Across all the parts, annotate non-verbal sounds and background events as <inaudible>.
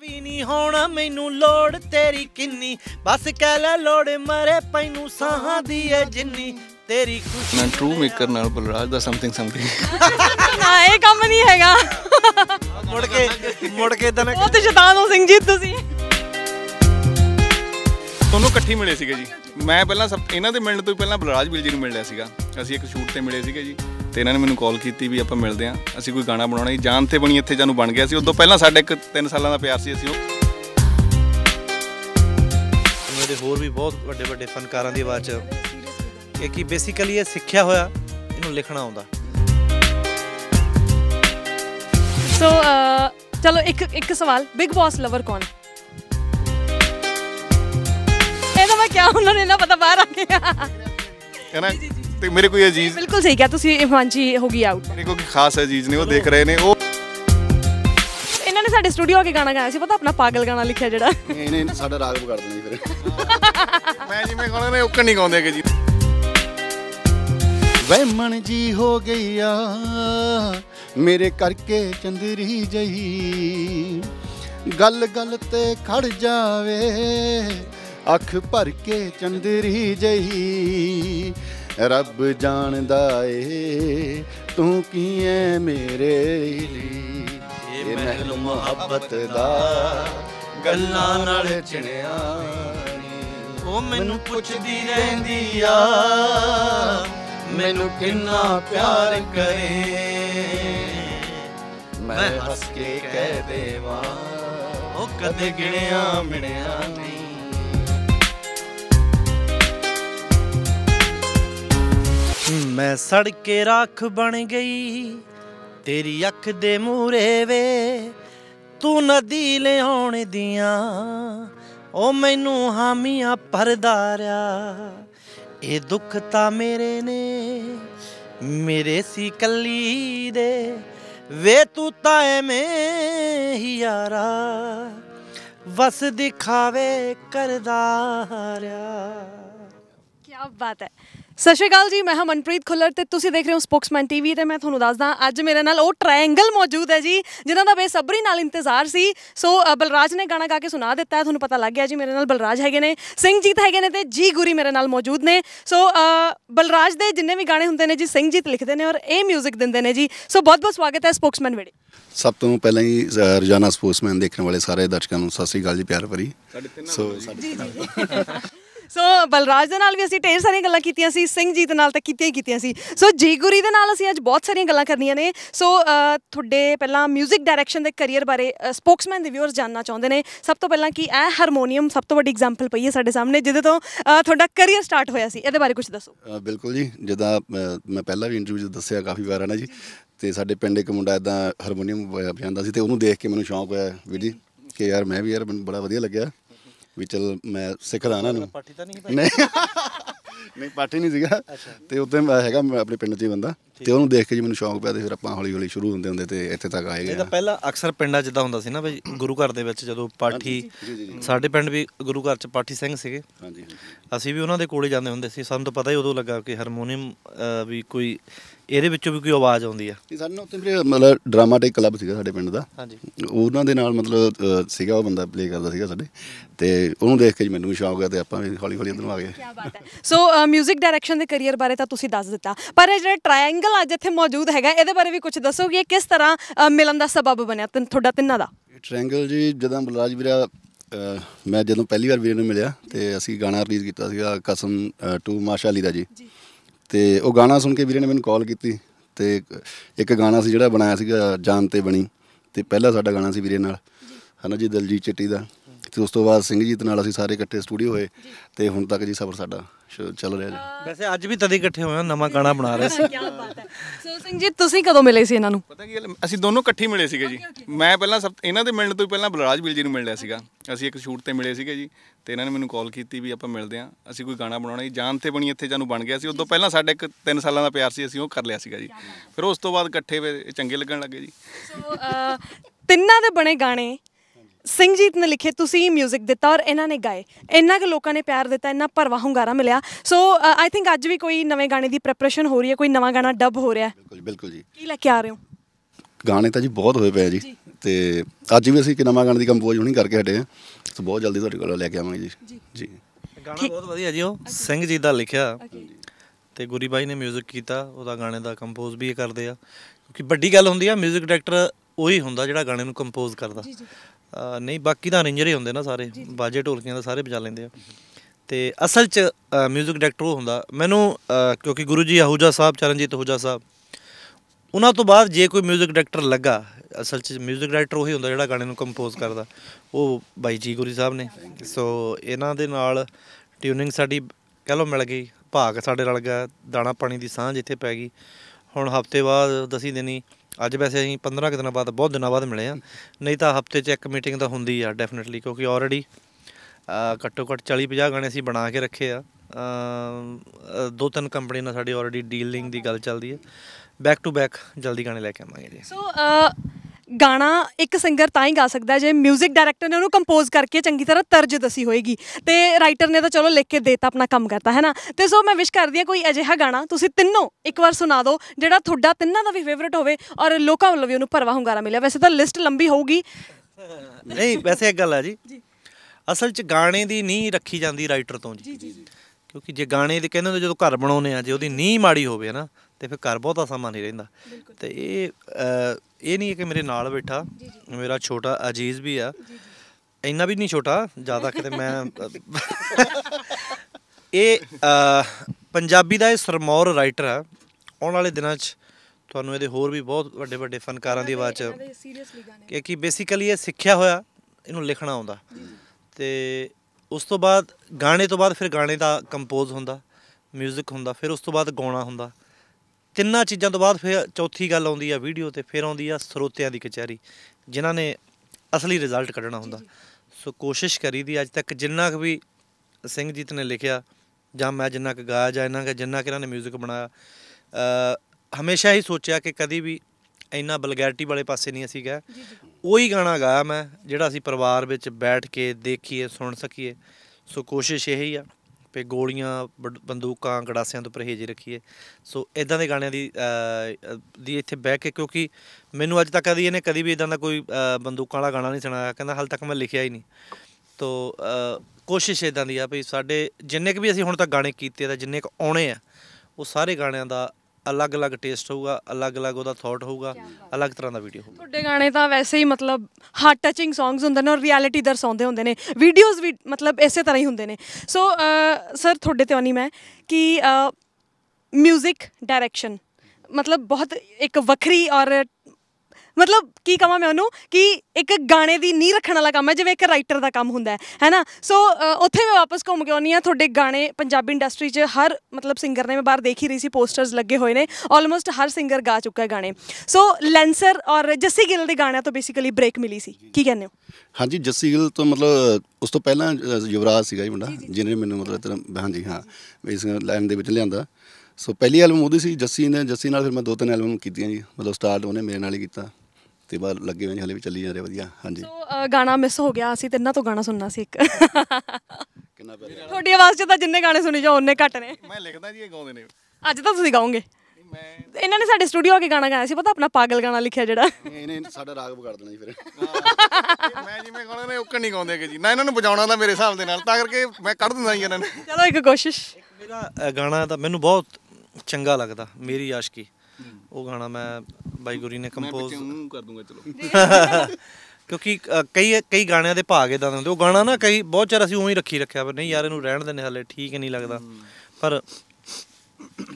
ਵੀ ਨਹੀਂ ਹੋਣਾ ਮੈਨੂੰ ਲੋੜ ਤੇਰੀ ਕਿੰਨੀ ਬਸ ਕਹਿ ਲੈ ਲੋੜ ਮਰੇ ਪੈਨੂੰ ਸਾਹਾਂ ਦੀ ਏ ਜਿੰਨੀ ਤੇਰੀ ਖੁਸ਼ੀ ਮੈਂ ਟਰੂ ਮੇਕਰ ਨਾਲ ਬਲਰਾਜ ਦਾ ਸਮਥਿੰਗ ਸਮਥਿੰਗ <laughs> ਨਾ ਇਹ ਕੰਮ ਨਹੀਂ ਹੈਗਾ ਮੁੜ ਕੇ ਮੁੜ ਕੇ ਦਨ ਉਹ ਤੇ ਸ਼ੈਤਾਨ ਹੋ ਸਿੰਘ ਜੀ ਤੁਸੀਂ ਤੁਹਾਨੂੰ ਇਕੱਠੀ ਮਿਲੇ ਸੀਗੇ ਜੀ ਮੈਂ ਪਹਿਲਾਂ ਇਹਨਾਂ ਦੇ ਮਿਲਣ ਤੋਂ ਪਹਿਲਾਂ ਬਲਰਾਜ ਬਿਲ ਜੀ ਨੂੰ ਮਿਲ ਲਿਆ ਸੀਗਾ ਅਸੀਂ ਇੱਕ ਸ਼ੂਟ ਤੇ ਮਿਲੇ ਸੀਗੇ ਜੀ ਤੇ ਇਹਨਾਂ ਨੇ ਮੈਨੂੰ ਕਾਲ ਕੀਤੀ ਵੀ ਆਪਾਂ ਮਿਲਦੇ ਆਂ ਅਸੀਂ ਕੋਈ ਗਾਣਾ ਬਣਾਉਣਾ ਹੈ ਜਾਨ ਤੇ ਬਣੀ ਇੱਥੇ ਜਾਨੂੰ ਬਣ ਗਿਆ ਸੀ ਉਦੋਂ ਪਹਿਲਾਂ ਸਾਡਾ ਇੱਕ 3 ਸਾਲਾਂ ਦਾ ਪਿਆਰ ਸੀ ਅਸੀਂ ਉਹ ਮੇਰੇ ਹੋਰ ਵੀ ਬਹੁਤ ਵੱਡੇ ਵੱਡੇ ਫਨਕਾਰਾਂ ਦੀ ਆਵਾਜ਼ ਚ ਇਹ ਕਿ ਬੇਸਿਕਲੀ ਇਹ ਸਿੱਖਿਆ ਹੋਇਆ ਇਹਨੂੰ ਲਿਖਣਾ ਆਉਂਦਾ ਸੋ ਚਲੋ ਇੱਕ ਇੱਕ ਸਵਾਲ ਬਿਗ ਬਾਸ ਲਵਰ ਕੌਣ ਇਹਦਾ ਮੈਂ ਕਿਹਾ ਉਹਨਾਂ ਨੇ ਨਾ ਪਤਾ ਬਾਹਰ ਆ ਗਿਆ ਹੈ ਨਾ ਤੇ ਮੇਰੇ ਕੋਈ ਅਜੀਜ਼ ਬਿਲਕੁਲ ਸਹੀ ਕਿਹਾ ਤੁਸੀਂ ਇਰਫਾਨ ਜੀ ਹੋ ਗਈ ਆਊਟ ਮੇਰੇ ਕੋਈ ਖਾਸ ਅਜੀਜ਼ ਨੇ ਉਹ ਦੇਖ ਰਹੇ ਨੇ ਉਹ ਇਹਨਾਂ ਨੇ ਸਾਡੇ ਸਟੂਡੀਓ ਆ ਕੇ ਗਾਣਾ ਗਾਇਆ ਸੀ ਪਤਾ ਆਪਣਾ ਪਾਗਲ ਗਾਣਾ ਲਿਖਿਆ ਜਿਹੜਾ ਨਹੀਂ ਨਹੀਂ ਸਾਡਾ ਰਾਗ ਵਿਗਾੜ ਦਿੰਦੇ ਜੀ ਫਿਰ ਮੈਂ ਜਿਵੇਂ ਗਾਣਾ ਨੇ ਉੱਕਣ ਨਹੀਂ ਗਾਉਂਦੇ ਕਿ ਜੀ ਮਨ ਜੀ ਹੋ ਗਈ ਆ ਮੇਰੇ ਕਰਕੇ ਚੰਦਰੀ ਜਹੀ ਗੱਲ ਗੱਲ ਤੇ ਖੜ ਜਾਵੇ ਅੱਖ ਭਰ ਕੇ ਚੰਦਰੀ ਜਹੀ ਰੱਬ ਜਾਣਦਾ ਏ ਤੂੰ ਕੀ ਐ ਮੇਰੇ ਲਈ ਇਹ ਮਹਿਲ ਮੁਹੱਬਤ ਦਾ ਗੱਲਾਂ ਨਾਲ ਚਿਣਿਆ ਉਹ ਮੈਨੂੰ ਪੁੱਛਦੀ ਰਹਿੰਦੀ ਆ ਮੈਨੂੰ ਕਿੰਨਾ ਪਿਆਰ ਕਰੇ ਮੈਂ ਹੱਸ ਕੇ ਕਹਿ ਦੇਵਾਂ ਉਹ ਕਦੇ ਗਿਣਿਆ ਮਿਣਿਆ ਨਹੀਂ ਮੈਂ ਸੜ ਕੇ ਰੱਖ ਬਣ ਗਈ ਤੇਰੀ ਅੱਖ ਦੇ ਮੂਰੇ ਵੇ ਤੂੰ ਨਦੀ ਲਿਆਉਣ ਦੀਆਂ ਓ ਮੈਨੂੰ ਹਾਮੀਆਂ ਪਰਦਾਰਿਆ ਰਿਆ ਇਹ ਦੁੱਖ ਤਾਂ ਮੇਰੇ ਨੇ ਮੇਰੇ ਸੀ ਕੱਲੀ ਦੇ ਵੇ ਤੂੰ ਤਾਂ ਐਵੇਂ ਹੀ ਯਾਰਾ ਵਸ ਦਿਖਾਵੇ ਕਰਦਾ ਰਿਆ ਕੀ ਬਾਤ ਹੈ ਸਤਿ ਸ਼੍ਰੀ ਅਕਾਲ ਜੀ ਮੈਂ ਹਾਂ ਮਨਪ੍ਰੀਤ ਖੁੱਲਰ ਤੇ ਤੁਸੀਂ ਦੇਖ ਰਹੇ ਹੋ ਸਪੋਕਸਮੈਨ ਟੀਵੀ ਤੇ ਮੈਂ ਤੁਹਾਨੂੰ ਦੱਸਦਾ ਅੱਜ ਮੇਰੇ ਨਾਲ ਉਹ ਟ੍ਰਾਇੰਗਲ ਮੌਜੂਦ ਹੈ ਜੀ ਜਿਨ੍ਹਾਂ ਦਾ ਬੇਸਬਰੀ ਨਾਲ ਇੰਤਜ਼ਾਰ ਸੀ ਸੋ ਬਲਰਾਜ ਨੇ ਗਾਣਾ ਗਾ ਕੇ ਸੁਣਾ ਦਿੱਤਾ ਤੁਹਾਨੂੰ ਪਤਾ ਲੱਗ ਗਿਆ ਜੀ ਮੇਰੇ ਨਾਲ ਬਲਰਾਜ ਹੈਗੇ ਨੇ ਸਿੰਘਜੀਤ ਹੈਗੇ ਨੇ ਤੇ ਜੀ ਗੁਰੀ ਮੇਰੇ ਨਾਲ ਮੌਜੂਦ ਨੇ ਸੋ ਬਲਰਾਜ ਦੇ ਜਿੰਨੇ ਵੀ ਗਾਣੇ ਹੁੰਦੇ ਨੇ ਜੀ ਸਿੰਘਜੀਤ ਲਿਖਦੇ ਨੇ ਔਰ ਇਹ 뮤직 ਦਿੰਦੇ ਨੇ ਜੀ ਸੋ ਬਹੁਤ ਬਹੁਤ ਸਵਾਗਤ ਹੈ ਸਪੋਕਸਮੈਨ ਵੇੜੇ ਸਭ ਤੋਂ ਪਹਿਲਾਂ ਹੀ ਰੋਜ਼ਾਨਾ ਸਪੋਕਸਮੈਨ ਦੇਖਣ ਵਾਲੇ ਸਾਰੇ ਦਰਸ਼ਕਾਂ ਨੂੰ ਸਤਿ ਸ਼੍ਰੀ ਅਕਾਲ ਜੀ ਪਿਆਰ ਭਰੀ ਸੋ ਸਾਡੇ <laughs> ਸੋ ਬਲਰਾਜ ਦੇ ਨਾਲ ਵੀ ਅਸੀਂ ਢੇਰ ਸਾਰੀਆਂ ਗੱਲਾਂ ਕੀਤੀਆਂ ਸੀ ਸਿੰਘ ਜੀਤ ਨਾਲ ਤਾਂ ਕੀਤੀਆਂ ਹੀ ਕੀਤੀਆਂ ਸੀ ਸੋ ਜੀਗੁਰੀ ਦੇ ਨਾਲ ਅਸੀਂ ਅੱਜ ਬਹੁਤ ਸਾਰੀਆਂ ਗੱਲਾਂ ਕਰਨੀਆਂ ਨੇ ਸੋ ਤੁਹਾਡੇ ਪਹਿਲਾਂ 뮤직 ਡਾਇਰੈਕਸ਼ਨ ਦੇ ਕੈਰੀਅਰ ਬਾਰੇ ਸਪੋਕਸਮੈਨ ਦੇ ਵਿਊਅਰਸ ਜਾਨਣਾ ਚਾਹੁੰਦੇ ਨੇ ਸਭ ਤੋਂ ਪਹਿਲਾਂ ਕਿ ਇਹ ਹਾਰਮੋਨੀਅਮ ਸਭ ਤੋਂ ਵੱਡੀ ਐਗਜ਼ਾਮਪਲ ਪਈ ਹੈ ਸਾਡੇ ਸਾਹਮਣੇ ਜਿਹਦੇ ਤੋਂ ਤੁਹਾਡਾ ਕੈਰੀਅਰ ਸਟਾਰਟ ਹੋਇਆ ਸੀ ਇਹਦੇ ਬਾਰੇ ਕੁਝ ਦੱਸੋ ਬਿਲਕੁਲ ਜੀ ਜਿੱਦਾਂ ਮੈਂ ਪਹਿਲਾਂ ਵੀ ਇੰਟਰਵਿਊ 'ਚ ਦੱਸਿਆ ਕਾਫੀ ਵਾਰ ਹੈ ਨਾ ਜੀ ਤੇ ਸਾਡੇ ਪਿੰਡ ਇੱਕ ਮੁੰਡਾ ਇਦਾਂ ਹਾਰਮੋਨੀਅਮ ਵਜਾਉਂਦਾ ਸੀ ਤੇ ਉਹਨੂੰ ਦੇਖ ਕੇ ਮੈਨੂੰ ਸ਼ੌਂਕ ਹੋਇਆ ਵੀ ਜੀ ਕਿ ਯਾਰ ਮੈਂ ਵੀ ਯਾਰ ਮੈਨੂੰ ਬੜਾ ਵਧੀਆ ਲੱਗਿਆ ਵੀ ਚਲ ਮੈਂ ਸਿੱਖਦਾ ਨਾ ਨੂੰ ਪਾਠੀ ਤਾਂ ਨਹੀਂ ਨਹੀਂ ਨਹੀਂ ਪਾਠੀ ਨਹੀਂ ਸੀਗਾ ਤੇ ਉੱਤੇ ਹੈਗਾ ਆਪਣੇ ਪਿੰਡ 'ਚ ਹੀ ਬੰਦਾ ਤੇ ਉਹਨੂੰ ਦੇਖ ਕੇ ਜੀ ਮੈਨੂੰ ਸ਼ੌਂਕ ਪਿਆ ਤੇ ਫਿਰ ਆਪਾਂ ਹੌਲੀ ਹੌਲੀ ਸ਼ੁਰੂ ਹੁੰਦੇ ਹੁੰਦੇ ਤੇ ਇੱਥੇ ਤੱਕ ਆਏ ਗਏ ਇਹ ਤਾਂ ਪਹਿਲਾਂ ਅਕਸਰ ਪਿੰਡਾਂ ਜਿੱਦਾਂ ਹੁੰਦਾ ਸੀ ਨਾ ਬਈ ਗੁਰੂ ਘਰ ਦੇ ਵਿੱਚ ਜਦੋਂ ਪਾਠੀ ਸਾਡੇ ਪਿੰਡ ਵੀ ਗੁਰੂ ਘਰ 'ਚ ਪਾਠੀ ਸਿੰਘ ਸੀਗੇ ਹਾਂਜੀ ਅਸੀਂ ਵੀ ਉਹਨਾਂ ਦੇ ਕੋਲੇ ਜਾਂਦੇ ਹੁੰਦੇ ਸੀ ਸਾਨੂੰ ਤਾਂ ਪਤਾ ਹੀ ਉਦੋਂ ਲੱਗਾ ਕਿ ਹਾਰਮੋਨੀਅਮ ਵੀ ਕੋਈ ਇਹਦੇ ਵਿੱਚੋਂ ਵੀ ਕੋਈ ਆਵਾਜ਼ ਆਉਂਦੀ ਆ ਸਾਨੂੰ ਉੱਥੇ ਮਤਲਬ ਡਰਾਮਾਟਿਕ ਕਲੱਬ ਸੀਗਾ ਸਾਡੇ ਪਿੰਡ ਦਾ ਹਾਂਜੀ ਉਹਨਾਂ ਦੇ ਨਾਲ ਮਤਲਬ ਸੀਗਾ ਉਹ ਬੰਦਾ ਪਲੇ ਕਰਦਾ ਸੀਗਾ ਸਾਡੇ ਤੇ ਉਹਨੂੰ ਦੇਖ ਕੇ ਮੈਨੂੰ ਸ਼ੌਕ ਆ ਤੇ ਆਪਾਂ ਵੀ ਹੌਲੀ ਹੌਲੀ ਇਧਰ ਆ ਗਏ ਕੀ ਬਾਤ ਹੈ ਸੋ 뮤직 ਡਾਇਰੈਕਸ਼ਨ ਦੇ ਕੈਰੀਅਰ ਬਾਰੇ ਤਾਂ ਤੁਸੀਂ ਦੱਸ ਦਿੱਤਾ ਪਰ ਇਹ ਜਿਹੜਾ ਟ੍ਰਾਇੰਗਲ ਅੱਜ ਇੱਥੇ ਮੌਜੂਦ ਹੈਗਾ ਇਹਦੇ ਬਾਰੇ ਵੀ ਕੁਝ ਦੱਸੋਗੇ ਕਿਸ ਤਰ੍ਹਾਂ ਮਿਲਣ ਦਾ ਸਬਬ ਬਣਿਆ ਤੁਹਾਡਾ ਤਿੰਨਾਂ ਦਾ ਟ੍ਰਾਇੰਗਲ ਜੀ ਜਦੋਂ ਬਲਰਾਜ ਵੀਰਾ ਮੈਂ ਜਦੋਂ ਪਹਿਲੀ ਵਾਰ ਵੀਰੇ ਨੂੰ ਮਿਲਿਆ ਤੇ ਅਸੀਂ ਗਾਣਾ ਰਿਲੀਜ਼ ਕੀਤਾ ਸੀਗਾ ਕਸਮ ਟੂ ਮਾਸ਼ਾ ਅਲੀ ਦਾ ਜੀ ਤੇ ਉਹ ਗਾਣਾ ਸੁਣ ਕੇ ਵੀਰੇ ਨੇ ਮੈਨੂੰ ਕਾਲ ਕੀਤੀ ਤੇ ਇੱਕ ਗਾਣਾ ਸੀ ਜਿਹੜਾ ਬਣਾਇਆ ਸੀਗਾ ਜਾਨ ਤੇ ਬਣੀ ਤੇ ਪਹਿਲਾ ਸਾਡਾ ਗਾਣਾ ਸੀ ਵੀਰੇ ਨਾਲ ਹਨਾ ਜੀ ਦਲਜੀਤ ਚਿੱਟੀ ਦਾ ਤੇ ਉਸ ਤੋਂ ਬਾਅਦ ਸਿੰਘ ਜੀਤ ਨਾਲ ਅਸੀਂ ਸਾਰੇ ਇਕੱਠੇ ਸਟੂਡੀਓ ਹੋਏ ਤੇ ਹੁਣ ਤੱਕ ਜੀ ਸਫ਼ਰ ਸਾਡਾ ਚੱਲ ਰਿਹਾ ਜੀ ਵੈਸੇ ਅੱਜ ਵੀ ਤਦੇ ਇਕੱਠੇ ਹੋਏ ਹਾਂ ਨਵਾਂ ਗਾਣਾ ਬਣਾ ਰਹੇ ਸੀ ਕੀ ਬਾਤ ਹੈ ਸੋ ਸਿੰਘ ਜੀ ਤੁਸੀਂ ਕਦੋਂ ਮਿਲੇ ਸੀ ਇਹਨਾਂ ਨੂੰ ਪਤਾ ਕੀ ਅਸੀਂ ਦੋਨੋਂ ਇਕੱਠੇ ਮਿਲੇ ਸੀਗੇ ਜੀ ਮੈਂ ਪਹਿਲਾਂ ਸਭ ਇਹਨਾਂ ਦੇ ਮਿਲਣ ਤੋਂ ਹੀ ਪਹਿਲਾਂ ਬਲਰਾਜ ਬਿਲ ਜੀ ਨੂੰ ਮਿਲ ਲਿਆ ਸੀਗਾ ਅਸੀਂ ਇੱਕ ਸ਼ੂਟ ਤੇ ਮਿਲੇ ਸੀਗੇ ਜੀ ਤੇ ਇਹਨਾਂ ਨੇ ਮੈਨੂੰ ਕਾਲ ਕੀਤੀ ਵੀ ਆਪਾਂ ਮਿਲਦੇ ਆਂ ਅਸੀਂ ਕੋਈ ਗਾਣਾ ਬਣਾਉਣਾ ਜੀ ਜਾਨ ਤੇ ਬਣੀ ਇੱਥੇ ਜਾਨੂੰ ਬਣ ਗਿਆ ਸੀ ਉਦੋਂ ਪਹਿਲਾਂ ਸਾਡਾ ਇੱਕ 3 ਸਾਲਾਂ ਦਾ ਪਿਆਰ ਸੀ ਅਸੀਂ ਉਹ ਕਰ ਲਿਆ ਸੀਗਾ ਜੀ ਫਿਰ ਉਸ ਤੋਂ ਬਾਅਦ ਇਕੱਠੇ ਚੰਗੇ ਲੱਗਣ ਲੱਗੇ ਜੀ ਸੋ ਤਿੰਨਾਂ ਦੇ ਬਣੇ ਗਾਣੇ ਸਿੰਘਜੀਤ ਨੇ ਲਿਖੇ ਤੁਸੀਂ 뮤직 ਦਿੱਤਾ ਔਰ ਇਹਨਾਂ ਨੇ ਗਾਏ ਇੰਨਾ ਕਿ ਲੋਕਾਂ ਨੇ ਪਿਆਰ ਦਿੱਤਾ ਇੰਨਾ ਭਰਵਾ ਹੁੰਗਾਰਾ ਮਿਲਿਆ ਸੋ ਆਈ ਥਿੰਕ ਅੱਜ ਵੀ ਕੋਈ ਨਵੇਂ ਗਾਣੇ ਦੀ ਪ੍ਰੈਪਰੇਸ਼ਨ ਹੋ ਰਹੀ ਹੈ ਕੋਈ ਨਵਾਂ ਗਾਣਾ ਡਬ ਹੋ ਰਿਹਾ ਬਿਲਕੁਲ ਬਿਲਕੁਲ ਜੀ ਕੀ ਲੈ ਕੇ ਆ ਰਹੇ ਹੋ ਗਾਣੇ ਤਾਂ ਜੀ ਬਹੁਤ ਹੋਏ ਪਏ ਜੀ ਤੇ ਅੱਜ ਵੀ ਅਸੀਂ ਕਿ ਨਵਾਂ ਗਾਣੇ ਦੀ ਕੰਪੋਜ਼ ਹੋਣੀ ਕਰਕੇ ਹਟੇ ਆ ਸੋ ਬਹੁਤ ਜਲਦੀ ਤੁਹਾਡੇ ਕੋਲ ਲੈ ਕੇ ਆਵਾਂਗੇ ਜੀ ਜੀ ਗਾਣਾ ਬਹੁਤ ਵਧੀਆ ਜੀ ਉਹ ਸਿੰਘ ਜੀ ਦਾ ਲਿਖਿਆ ਤੇ ਗੁਰੀ ਬਾਈ ਨੇ 뮤직 ਕੀਤਾ ਉਹਦਾ ਗਾਣੇ ਦਾ ਕੰਪੋਜ਼ ਵੀ ਇਹ ਕਰਦੇ ਆ ਕਿਉਂਕਿ ਵੱਡੀ ਗੱਲ ਹੁੰਦੀ ਆ 뮤직 ਡਾਇਰੈਕਟਰ ਉਹੀ ਹੁੰਦਾ ਜਿਹੜਾ ਗਾਣੇ ਨੂੰ ਕੰਪੋਜ਼ ਕਰਦਾ ਨਹੀਂ ਬਾਕੀ ਤਾਂ ਅਰੇਂਜਰ ਹੀ ਹੁੰਦੇ ਨਾ ਸਾਰੇ ਬਾਜੇ ਢੋਲਕੀਆਂ ਦਾ ਸਾਰੇ ਵਜਾ ਲੈਂਦੇ ਆ ਤੇ ਅਸਲ 'ਚ 뮤직 ਡਾਇਰੈਕਟਰ ਉਹ ਹੁੰਦਾ ਮੈਨੂੰ ਕਿਉਂਕਿ ਗੁਰੂ ਜੀ ਆਹੂਜਾ ਸਾਹਿਬ ਚਰਨਜੀਤ ਆਹੂਜਾ ਸਾਹਿਬ ਉਹਨਾਂ ਤੋਂ ਬਾਅਦ ਜੇ ਕੋਈ 뮤직 ਡਾਇਰੈਕਟਰ ਲੱਗਾ ਅਸਲ 'ਚ 뮤직 ਡਾਇਰੈਕਟਰ ਉਹੀ ਹੁੰਦਾ ਜਿਹੜਾ ਗਾਣੇ ਨੂੰ ਕੰਪੋਜ਼ ਕਰਦਾ ਉਹ ਬਾਈ ਜੀ ਗੁਰੀ ਸਾਹਿਬ ਨੇ ਸੋ ਇਹਨਾਂ ਦੇ ਨਾਲ ਟਿਊਨਿੰਗ ਸਾਡੀ ਕਹ ਲੋ ਮਿਲ ਗਈ ਭਾਗ ਸਾਡੇ ਰਲ ਗਿਆ ਦਾਣਾ ਪਾਣੀ ਦੀ ਸਾਂਝ ਇੱਥੇ ਪੈ ਗਈ ਹੁਣ ਹਫਤੇ ਬਾਅਦ ਦਸੀ ਦਿਨੀ ਅੱਜ ਵੈਸੇ ਅਸੀਂ 15 ਦਿਨਾਂ ਬਾਅਦ ਬਹੁਤ ਦਿਨਾਂ ਬਾਅਦ ਮਿਲੇ ਆ ਨਹੀਂ ਤਾਂ ਹਫਤੇ 'ਚ ਇੱਕ ਮੀਟਿੰਗ ਤਾਂ ਹੁੰਦੀ ਆ ਡੈਫੀਨਿਟਲੀ ਕਿਉਂਕਿ ਆਲਰੇਡੀ ਘੱਟੋ ਘੱਟ 40 50 ਗਾਣੇ ਅਸੀਂ ਬਣਾ ਕੇ ਰੱਖੇ ਆ ਦੋ ਤਿੰਨ ਕੰਪਨੀ ਨਾਲ ਸਾਡੀ ਆਲਰੇਡੀ ਡੀਲਿੰਗ ਦੀ ਗੱਲ ਚੱਲਦੀ ਆ ਬੈਕ ਟੂ ਬੈਕ ਜਲਦੀ ਗਾਣੇ ਲੈ ਕੇ ਆਵਾਂਗੇ ਜੀ ਸੋ ਗਾਣਾ ਇੱਕ ਸਿੰਗਰ ਤਾਂ ਹੀ ਗਾ ਸਕਦਾ ਜੇ 뮤직 ਡਾਇਰੈਕਟਰ ਨੇ ਉਹਨੂੰ ਕੰਪੋਜ਼ ਕਰਕੇ ਚੰਗੀ ਤਰ੍ਹਾਂ ਤਰਜ ਦਸੀ ਹੋਏਗੀ ਤੇ ਰਾਈਟਰ ਨੇ ਤਾਂ ਚਲੋ ਲਿਖ ਕੇ ਦੇਤਾ ਆਪਣਾ ਕੰਮ ਕਰਤਾ ਹੈ ਨਾ ਤੇ ਸੋ ਮੈਂ ਵਿਸ਼ ਕਰਦੀ ਆ ਕੋਈ ਅਜਿਹਾ ਗਾਣਾ ਤੁਸੀਂ ਤਿੰਨੋਂ ਇੱਕ ਵਾਰ ਸੁਣਾ ਦਿਓ ਜਿਹੜਾ ਤੁਹਾਡਾ ਤਿੰਨਾਂ ਦਾ ਵੀ ਫੇਵਰਿਟ ਹੋਵੇ ਔਰ ਲੋਕਾਂ ਵੱਲੋਂ ਵੀ ਉਹਨੂੰ ਭਰਵਾ ਹੁੰਗਾਰਾ ਮਿਲਿਆ ਵੈਸੇ ਤਾਂ ਲਿਸਟ ਲੰਬੀ ਹੋਊਗੀ ਨਹੀਂ ਵੈਸੇ ਇੱਕ ਗੱਲ ਆ ਜੀ ਅਸਲ 'ਚ ਗਾਣੇ ਦੀ ਨਹੀਂ ਰੱਖੀ ਜਾਂਦੀ ਰਾਈਟਰ ਤੋਂ ਜੀ ਕਿਉਂਕਿ ਜੇ ਗਾਣੇ ਦੇ ਕਹਿੰਦੇ ਜਦੋਂ ਘਰ ਬਣਾਉਨੇ ਆ ਜੇ ਉਹਦੀ ਨੀਂਹ ਮਾੜੀ ਹੋਵੇ ਨਾ ਤੇ ਫਿਰ ਘਰ ਬਹੁਤਾ ਸਮਾਂ ਨਹੀਂ ਰਹਿੰਦਾ ਤੇ ਇਹ ਇਹ ਨਹੀਂ ਕਿ ਮੇਰੇ ਨਾਲ ਬੈਠਾ ਮੇਰਾ ਛੋਟਾ ਅਜੀਜ਼ ਵੀ ਆ ਇੰਨਾ ਵੀ ਨਹੀਂ ਛੋਟਾ ਜ਼ਿਆਦਾ ਕਿਤੇ ਮੈਂ <laughs> ਇਹ ਪੰਜਾਬੀ ਦਾ ਇਹ ਸਰਮੌਰ ਰਾਈਟਰ ਆ ਆਉਣ ਵਾਲੇ ਦਿਨਾਂ 'ਚ ਤੁਹਾਨੂੰ ਇਹਦੇ ਹੋਰ ਵੀ ਬਹੁਤ ਵੱਡੇ ਵੱਡੇ ਫਨਕਾਰਾਂ ਦੀ ਆਵਾਜ਼ ਕਿ ਕਿ ਬੇਸਿਕਲੀ ਇਹ ਸਿੱਖਿਆ ਹੋਇਆ ਇਹਨੂੰ ਲਿਖਣਾ ਆਉਂਦਾ ਤੇ ਉਸ ਤੋਂ ਬਾਅਦ ਗਾਣੇ ਤੋਂ ਬਾਅਦ ਫਿਰ ਗਾਣੇ ਦਾ ਕੰਪੋਜ਼ ਹੁੰਦਾ 뮤직 ਹੁੰਦਾ ਫਿਰ ਉਸ ਤੋਂ ਬਾਅਦ ਗਾਉਣਾ ਹੁੰਦਾ ਤਿੰਨਾਂ ਚੀਜ਼ਾਂ ਤੋਂ ਬਾਅਦ ਫਿਰ ਚੌਥੀ ਗੱਲ ਆਉਂਦੀ ਆ ਵੀਡੀਓ ਤੇ ਫਿਰ ਆਉਂਦੀ ਆ ਸਰੋਤਿਆਂ ਦੀ ਕਚਹਿਰੀ ਜਿਨ੍ਹਾਂ ਨੇ ਅਸਲੀ ਰਿਜ਼ਲਟ ਕੱਢਣਾ ਹੁੰਦਾ ਸੋ ਕੋਸ਼ਿਸ਼ ਕਰੀ ਦੀ ਅੱਜ ਤੱਕ ਜਿੰਨਾ ਕੁ ਵੀ ਸਿੰਘ ਜੀਤ ਨੇ ਲਿਖਿਆ ਜਾਂ ਮੈਂ ਜਿੰਨਾ ਕੁ ਗਾਇਆ ਜਾਂ ਇਹਨਾਂ ਕਿ ਜਿੰਨਾ ਕਿ ਇਹਨਾਂ ਨੇ 뮤직 ਬਣਾਇਆ ਹਮੇਸ਼ਾ ਹੀ ਸੋਚਿਆ ਕਿ ਕਦੀ ਵੀ ਇੰਨਾ ਬਲਗੈਰਟੀ ਵਾਲੇ ਪਾਸੇ ਨਹੀਂ ਅਸੀਂ ਗਏ ਉਹੀ ਗਾਣਾ ਗਾਇਆ ਮੈਂ ਜਿਹੜਾ ਅਸੀਂ ਪਰਿਵਾਰ ਵਿੱਚ ਬੈਠ ਕੇ ਦੇਖੀਏ ਸੁਣ ਸਕੀਏ ਸੋ ਕੋਸ਼ਿਸ਼ ਇਹੀ ਆ ਵੀ ਗੋਲੀਆਂ ਬੰਦੂਕਾਂ ਗੜਾਸਿਆਂ ਤੋਂ ਪਰਹੇਜ਼ ਰੱਖੀਏ ਸੋ ਇਦਾਂ ਦੇ ਗਾਣਿਆਂ ਦੀ ਦੀ ਇੱਥੇ ਬਹਿ ਕੇ ਕਿਉਂਕਿ ਮੈਨੂੰ ਅੱਜ ਤੱਕ ਕਦੀ ਇਹਨੇ ਕਦੀ ਵੀ ਇਦਾਂ ਦਾ ਕੋਈ ਬੰਦੂਕਾਂ ਵਾਲਾ ਗਾਣਾ ਨਹੀਂ ਸੁਣਾਇਆ ਕਹਿੰਦਾ ਹਾਲ ਤੱਕ ਮੈਂ ਲਿਖਿਆ ਹੀ ਨਹੀਂ ਤੋ ਕੋਸ਼ਿਸ਼ ਇਦਾਂ ਦੀ ਆ ਭਈ ਸਾਡੇ ਜਿੰਨੇ ਕ ਵੀ ਅਸੀਂ ਹੁਣ ਤੱਕ ਗਾਣੇ ਕੀਤੇ ਤਾਂ ਜਿੰਨੇ ਕ ਆਉਣੇ ਆ ਉਹ ਸਾਰੇ ਗਾਣਿਆਂ ਦਾ ਅਲੱਗ-ਅਲੱਗ ਟੇਸਟ ਹੋਊਗਾ ਅਲੱਗ-ਅਲੱਗ ਉਹਦਾ ਥਾਟ ਹੋਊਗਾ ਅਲੱਗ ਤਰ੍ਹਾਂ ਦਾ ਵੀਡੀਓ ਹੋਊਗਾ ਤੁਹਾਡੇ ਗਾਣੇ ਤਾਂ ਵੈਸੇ ਹੀ ਮਤਲਬ ਹਾਰਟ ਟੱਚਿੰਗ ਸੌਂਗਸ ਹੁੰਦੇ ਨੇ ਔਰ ਰਿਐਲਿਟੀ ਦਰਸਾਉਂਦੇ ਹੁੰਦੇ ਨੇ ਵੀਡੀਓਜ਼ ਵੀ ਮਤਲਬ ਇਸੇ ਤਰ੍ਹਾਂ ਹੀ ਹੁੰਦੇ ਨੇ ਸੋ ਸਰ ਤੁਹਾਡੇ ਤੇ ਆਨੀ ਮੈਂ ਕਿ 뮤직 ਡਾਇਰੈਕਸ਼ਨ ਮਤਲਬ ਬਹੁਤ ਇੱਕ ਵੱਖਰੀ ਔਰ ਮਤਲਬ ਕੀ ਕਹਾਂ ਮੈਂ ਉਹਨੂੰ ਕਿ ਇੱਕ ਗਾਣੇ ਦੀ ਨੀ ਰੱਖਣ ਵਾਲਾ ਕੰਮ ਹੈ ਜਿਵੇਂ ਇੱਕ ਰਾਈਟਰ ਦਾ ਕੰਮ ਹੁੰਦਾ ਹੈ ਹੈਨਾ ਸੋ ਉੱਥੇ ਮੈਂ ਵਾਪਸ ਘੁੰਮ ਕੇ ਆਉਣੀ ਆ ਤੁਹਾਡੇ ਗਾਣੇ ਪੰਜਾਬੀ ਇੰਡਸਟਰੀ 'ਚ ਹਰ ਮਤਲਬ ਸਿੰਗਰ ਨੇ ਮੈਂ ਬਾਹਰ ਦੇਖ ਹੀ ਰਹੀ ਸੀ ਪੋਸਟਰਸ ਲੱਗੇ ਹੋਏ ਨੇ ਆਲਮੋਸਟ ਹਰ ਸਿੰਗਰ ਗਾ ਚੁੱਕਾ ਹੈ ਗਾਣੇ ਸੋ ਲੈਂਸਰ ਔਰ ਜੱਸੀ ਗਿੱਲ ਦੇ ਗਾਣਿਆਂ ਤੋਂ ਬੇਸਿਕਲੀ ਬ੍ਰੇਕ ਮਿਲੀ ਸੀ ਕੀ ਕਹਿੰਦੇ ਹੋ ਹਾਂਜੀ ਜੱਸੀ ਗਿੱਲ ਤੋਂ ਮਤਲਬ ਉਸ ਤੋਂ ਪਹਿਲਾਂ ਯੁਵਰਾਜ ਸੀਗਾ ਇਹ ਮੁੰਡਾ ਜਿਹਨੇ ਮੈਨੂੰ ਮਤਲਬ ਹਾਂਜੀ ਹਾਂ ਇਸ ਲਾਈਨ ਦੇ ਵਿੱਚ ਲਿਆਂਦਾ ਸੋ ਪਹਿਲੀ ਐਲਬਮ ਉਹਦੀ ਸੀ ਜੱਸੀ ਨੇ ਜੱਸੀ ਨਾਲ ਫਿਰ ਮੈਂ ਦੋ ਤਿੰਨ ਐਲਬਮ ਕੀਤੀਆਂ ਜੀ ਮਤਲਬ ਸਟਾਰਟ ਉਹਨੇ ਮੇਰੇ ਨਾਲ ਹੀ ਕੀਤਾ ਤੇ ਬਾਹਰ ਲੱਗੇ ਹੋਏ ਨੇ ਹਲੇ ਵੀ ਚੱਲੀ ਜਾ ਰਿਹਾ ਵਧੀਆ ਹਾਂਜੀ ਸੋ ਗਾਣਾ ਮਿਸ ਹੋ ਗਿਆ ਅਸੀਂ ਤਿੰਨਾਂ ਤੋਂ ਗਾਣਾ ਸੁਣਨਾ ਸੀ ਇੱਕ ਕਿੰਨਾ ਪਿਆਰਾ ਤੁਹਾਡੀ ਆਵਾਜ਼ 'ਚ ਤਾਂ ਜਿੰਨੇ ਗਾਣੇ ਸੁਣੀ ਜਾ ਉਹਨੇ ਘੱਟ ਨੇ ਮੈਂ ਲਿਖਦਾ ਜੀ ਇਹ ਗਾਉਂਦੇ ਨੇ ਅੱਜ ਤਾਂ ਤੁਸੀਂ ਗਾਓਗੇ ਮੈਂ ਇਹਨਾਂ ਨੇ ਸਾਡੇ ਸਟੂਡੀਓ ਆ ਕੇ ਗਾਣਾ ਗਾਇਆ ਸੀ ਪਤਾ ਆਪਣਾ ਪਾਗਲ ਗਾਣਾ ਲਿਖਿਆ ਜਿਹੜਾ ਇਹਨੇ ਸਾਡਾ ਰਾਗ ਵਿਗਾੜ ਦੇਣਾ ਜੀ ਫਿਰ ਮੈਂ ਜਿਵੇਂ ਗਾਣੇ ਨੇ ਉੱਕਣ ਨਹੀਂ ਗਾਉਂਦੇ ਹੈਗੇ ਜੀ ਨਾ ਇਹਨਾਂ ਨੂੰ ਬਚਾਉਣਾ ਤਾਂ ਮੇਰੇ ਹਿਸਾਬ ਦੇ ਨਾਲ ਤਾਂ ਕਰਕੇ ਮੈਂ ਕੱਢ ਦਿੰਦਾ ਹੀ ਇਹਨਾਂ ਨੂੰ ਚਲੋ ਇੱਕ ਕੋਸ਼ਿਸ਼ ਮੇਰਾ ਗਾਣਾ ਤਾਂ ਮੈਨੂੰ ਬਹੁਤ ਚੰਗਾ ਲੱਗਦਾ ਮੇਰੀ ਆਸ਼ਕੀ ਉਹ ਗਾਣਾ ਮੈਂ ਬਾਈ ਗੁਰੀ ਨੇ ਕੰਪੋਜ਼ ਮੈਂ ਕਰ ਦੂੰਗਾ ਚਲੋ <laughs> ਕਿਉਂਕਿ ਕਈ ਕਈ ਗਾਣਿਆਂ ਦੇ ਭਾਗ ਇਦਾਂ ਦੇ ਹੁੰਦੇ ਉਹ ਗਾਣਾ ਨਾ ਕਈ ਬਹੁਤ ਚਿਰ ਅਸੀਂ ਉਵੇਂ ਹੀ ਰੱਖੀ ਰੱਖਿਆ ਪਰ ਨਹੀਂ ਯਾਰ ਇਹਨੂੰ ਰਹਿਣ ਦਿੰਦੇ ਹਲੇ ਠੀਕ ਨਹੀਂ ਲੱਗਦਾ ਪਰ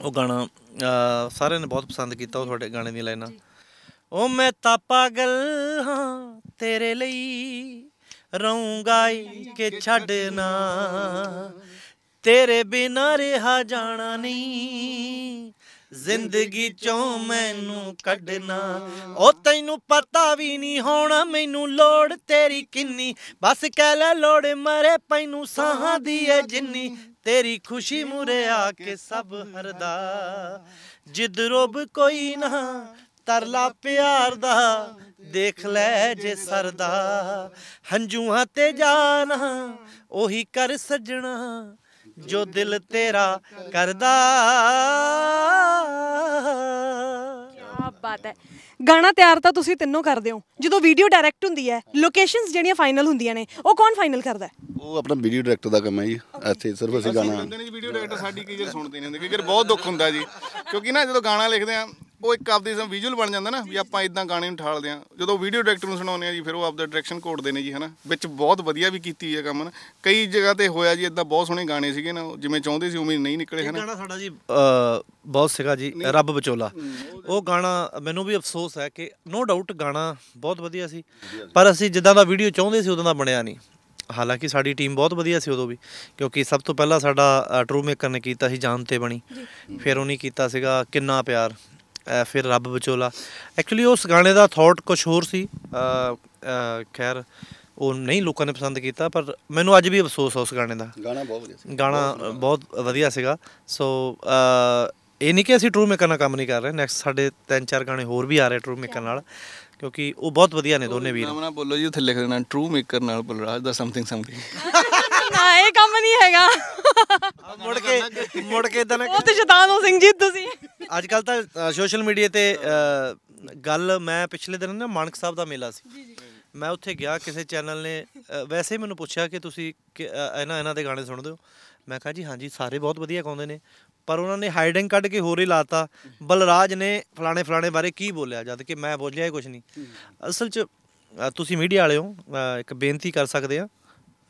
ਉਹ ਗਾਣਾ ਸਾਰਿਆਂ ਨੇ ਬਹੁਤ ਪਸੰਦ ਕੀਤਾ ਉਹ ਤੁਹਾਡੇ ਗਾਣੇ ਦੀ ਲਾਈਨਾਂ ਉਹ ਮੈਂ ਤਾਂ ਪਾਗਲ ਹਾਂ ਤੇਰੇ ਲਈ ਰਹੂੰਗਾ ਕਿ ਛੱਡਣਾ ਤੇਰੇ ਬਿਨਾਂ ਰਹਾ ਜਾਣਾ ਨਹੀਂ ਜ਼ਿੰਦਗੀ ਚੋਂ ਮੈਨੂੰ ਕੱਢਣਾ ਉਹ ਤੈਨੂੰ ਪਤਾ ਵੀ ਨਹੀਂ ਹੋਣਾ ਮੈਨੂੰ ਲੋੜ ਤੇਰੀ ਕਿੰਨੀ ਬਸ ਕਹਿ ਲੈ ਲੋੜ ਮਰੇ ਪੈਨੂੰ ਸਾਹਾਂ ਦੀ ਐ ਜਿੰਨੀ ਤੇਰੀ ਖੁਸ਼ੀ ਮੁਰੇ ਆ ਕੇ ਸਭ ਹਰਦਾ ਜਿੱਦ ਰੋਬ ਕੋਈ ਨਾ ਤਰਲਾ ਪਿਆਰ ਦਾ ਦੇਖ ਲੈ ਜੇ ਸਰਦਾ ਹੰਝੂਆਂ ਤੇ ਜਾਣਾ ਉਹੀ ਕਰ ਸਜਣਾ ਜੋ ਦਿਲ ਤੇਰਾ ਕਰਦਾ ਕੀ ਬਾਤ ਹੈ ਗਾਣਾ ਤਿਆਰ ਤਾਂ ਤੁਸੀਂ ਤਿੰਨੋਂ ਕਰਦੇ ਹੋ ਜਦੋਂ ਵੀਡੀਓ ਡਾਇਰੈਕਟ ਹੁੰਦੀ ਹੈ ਲੋਕੇਸ਼ਨਸ ਜਿਹੜੀਆਂ ਫਾਈਨਲ ਹੁੰਦੀਆਂ ਨੇ ਉਹ ਕੌਣ ਫਾਈਨਲ ਕਰਦਾ ਹੈ ਉਹ ਆਪਣਾ ਵੀਡੀਓ ਡਾਇਰੈਕਟਰ ਦਾ ਕੰਮ ਹੈ ਜੀ ਇੱਥੇ ਸਿਰਫ ਅਸੀਂ ਗਾਣਾ ਹੁੰਦੇ ਨੇ ਵੀਡੀਓ ਡਾਇਰੈਕਟਰ ਸਾਡੀ ਕਈ ਜਰ ਸੁਣਦੇ ਨਹੀਂ ਹੁੰਦੇ ਕਿਉਂਕਿ ਬਹੁਤ ਦੁੱਖ ਹੁੰਦਾ ਜੀ ਕਿਉਂਕਿ ਨਾ ਜਦੋਂ ਗਾਣਾ ਲਿਖਦੇ ਆ ਉਹ ਇੱਕ ਆਪਦੇ ਸਮ ਵਿਜ਼ੂਅਲ ਬਣ ਜਾਂਦਾ ਨਾ ਵੀ ਆਪਾਂ ਇਦਾਂ ਗਾਣੇ ਨੂੰ ਠਾਲਦੇ ਆ ਜਦੋਂ ਵੀਡੀਓ ਡਾਇਰੈਕਟਰ ਨੂੰ ਸੁਣਾਉਂਦੇ ਆ ਜੀ ਫਿਰ ਉਹ ਆਪਦਾ ਡਾਇਰੈਕਸ਼ਨ ਕੋਡਦੇ ਨੇ ਜੀ ਹਨਾ ਵਿੱਚ ਬਹੁਤ ਵਧੀਆ ਵੀ ਕੀਤੀ ਹੋਈ ਹੈ ਕੰਮ ਨਾ ਕਈ ਜਗ੍ਹਾ ਤੇ ਹੋਇਆ ਜੀ ਇਦਾਂ ਬਹੁਤ ਸੋਹਣੇ ਗਾਣੇ ਸੀਗੇ ਨਾ ਜਿਵੇਂ ਚਾਹੁੰਦੇ ਸੀ ਉਵੇਂ ਨਹੀਂ ਨਿਕਲੇ ਹਨਾ ਗਾਣਾ ਸਾਡਾ ਜੀ ਬਹੁਤ ਸਿਕਾ ਜੀ ਰੱਬ ਬਚੋਲਾ ਉਹ ਗਾਣਾ ਮੈਨੂੰ ਵੀ ਅਫਸੋਸ ਹੈ ਕਿ ਨੋ ਡਾਊਟ ਗਾਣਾ ਬਹੁਤ ਵਧੀਆ ਸੀ ਪਰ ਅਸੀਂ ਜਿੱਦਾਂ ਦਾ ਵੀਡੀਓ ਚਾਹੁੰਦੇ ਸੀ ਉਦੋਂ ਦਾ ਬਣਿਆ ਨਹੀਂ ਹਾਲਾਂਕਿ ਸਾਡੀ ਟੀਮ ਬਹੁਤ ਵਧੀਆ ਸੀ ਉਦੋਂ ਵੀ ਕਿਉਂਕਿ ਸਭ ਤੋਂ ਪਹਿਲਾਂ ਸਾਡਾ ਟਰੂ ਮੇਕਰ ਨੇ ਕੀਤਾ ਸੀ ਜਾਨ ਤੇ ਬਣੀ ਫਿਰ ਉਹਨੇ ਕੀਤਾ ਸੀਗਾ ਕਿੰਨਾ ਪਿਆਰ ਫਿਰ ਰੱਬ ਵਿਚੋਲਾ ਐਕਚੁਅਲੀ ਉਸ ਗਾਣੇ ਦਾ ਥਾਟ ਕੁਝ ਹੋਰ ਸੀ ਖੈਰ ਉਹ ਨਹੀਂ ਲੋਕਾਂ ਨੇ ਪਸੰਦ ਕੀਤਾ ਪਰ ਮੈਨੂੰ ਅੱਜ ਵੀ ਅਫਸੋਸ ਆ ਉਸ ਗਾਣੇ ਦਾ ਗਾਣਾ ਬਹੁਤ ਵਧੀਆ ਸੀ ਗਾਣਾ ਬਹੁਤ ਵਧੀਆ ਸੀਗਾ ਸੋ ਇਹ ਨਹੀਂ ਕਿ ਅਸੀਂ ਟਰੂ ਮੇਕਰ ਨਾਲ ਕੰਮ ਨਹੀਂ ਕਰ ਰਹੇ ਨੈਕਸਟ ਸਾਡੇ ਤਿੰਨ ਚਾਰ ਗਾਣੇ ਹੋਰ ਵੀ ਆ ਰਹੇ ਟਰੂ ਮੇਕਰ ਨਾਲ ਕਿਉਂਕਿ ਉਹ ਬਹੁਤ ਵਧੀਆ ਨੇ ਦੋਨੇ ਵੀਰ ਨਾਮ ਨਾ ਬੋਲੋ ਜੀ ਉੱਥੇ ਲਿਖ ਦੇਣਾ ਟਰੂ ਮੇਕਰ ਨਾਲ ਬਲਰਾਜ ਦਾ ਸਮਥਿੰਗ ਸਮਥਿੰਗ <laughs> ਨਾ ਇਹ ਕੰਮ ਨਹੀਂ ਹੈਗਾ ਮੁੜ ਕੇ ਮੁੜ ਕੇ ਤਾਂ ਉਹ ਤੇ ਸ਼ੈਤਾਨੋ ਸਿੰਘ ਜੀ ਤੁਸੀਂ ਅੱਜ ਕੱਲ ਤਾਂ ਸੋਸ਼ਲ ਮੀਡੀਆ ਤੇ ਗੱਲ ਮੈਂ ਪਿਛਲੇ ਦਿਨ ਨਾ ਮਾਨਕ ਸਾਹਿਬ ਦਾ ਮੇਲਾ ਸੀ ਜੀ ਜੀ ਮੈਂ ਉੱਥੇ ਗਿਆ ਕਿਸੇ ਚੈਨਲ ਨੇ ਵੈਸੇ ਮੈਨੂੰ ਪੁੱਛਿਆ ਕਿ ਤੁਸੀਂ ਇਹਨਾਂ ਇਹਨਾਂ ਦੇ ਗਾਣੇ ਸੁਣਦੇ ਹੋ ਮੈਂ ਕਿਹਾ ਜੀ ਹਾਂਜੀ ਸਾਰੇ ਬਹੁਤ ਵਧੀਆ ਗਾਉਂਦੇ ਨੇ ਪਰ ਉਹਨਾਂ ਨੇ ਹਾਈਡਿੰਗ ਕੱਢ ਕੇ ਹੋਰ ਹੀ ਲਾਤਾ ਬਲਰਾਜ ਨੇ ਫਲਾਣੇ ਫਲਾਣੇ ਬਾਰੇ ਕੀ ਬੋਲਿਆ ਜਦ ਕਿ ਮੈਂ ਬੋਲਿਆ ਹੀ ਕੁਝ ਨਹੀਂ ਅਸਲ 'ਚ ਤੁਸੀਂ ਮੀਡੀਆ ਵਾਲਿਓ ਇੱਕ ਬੇਨਤੀ ਕਰ ਸਕਦੇ ਆ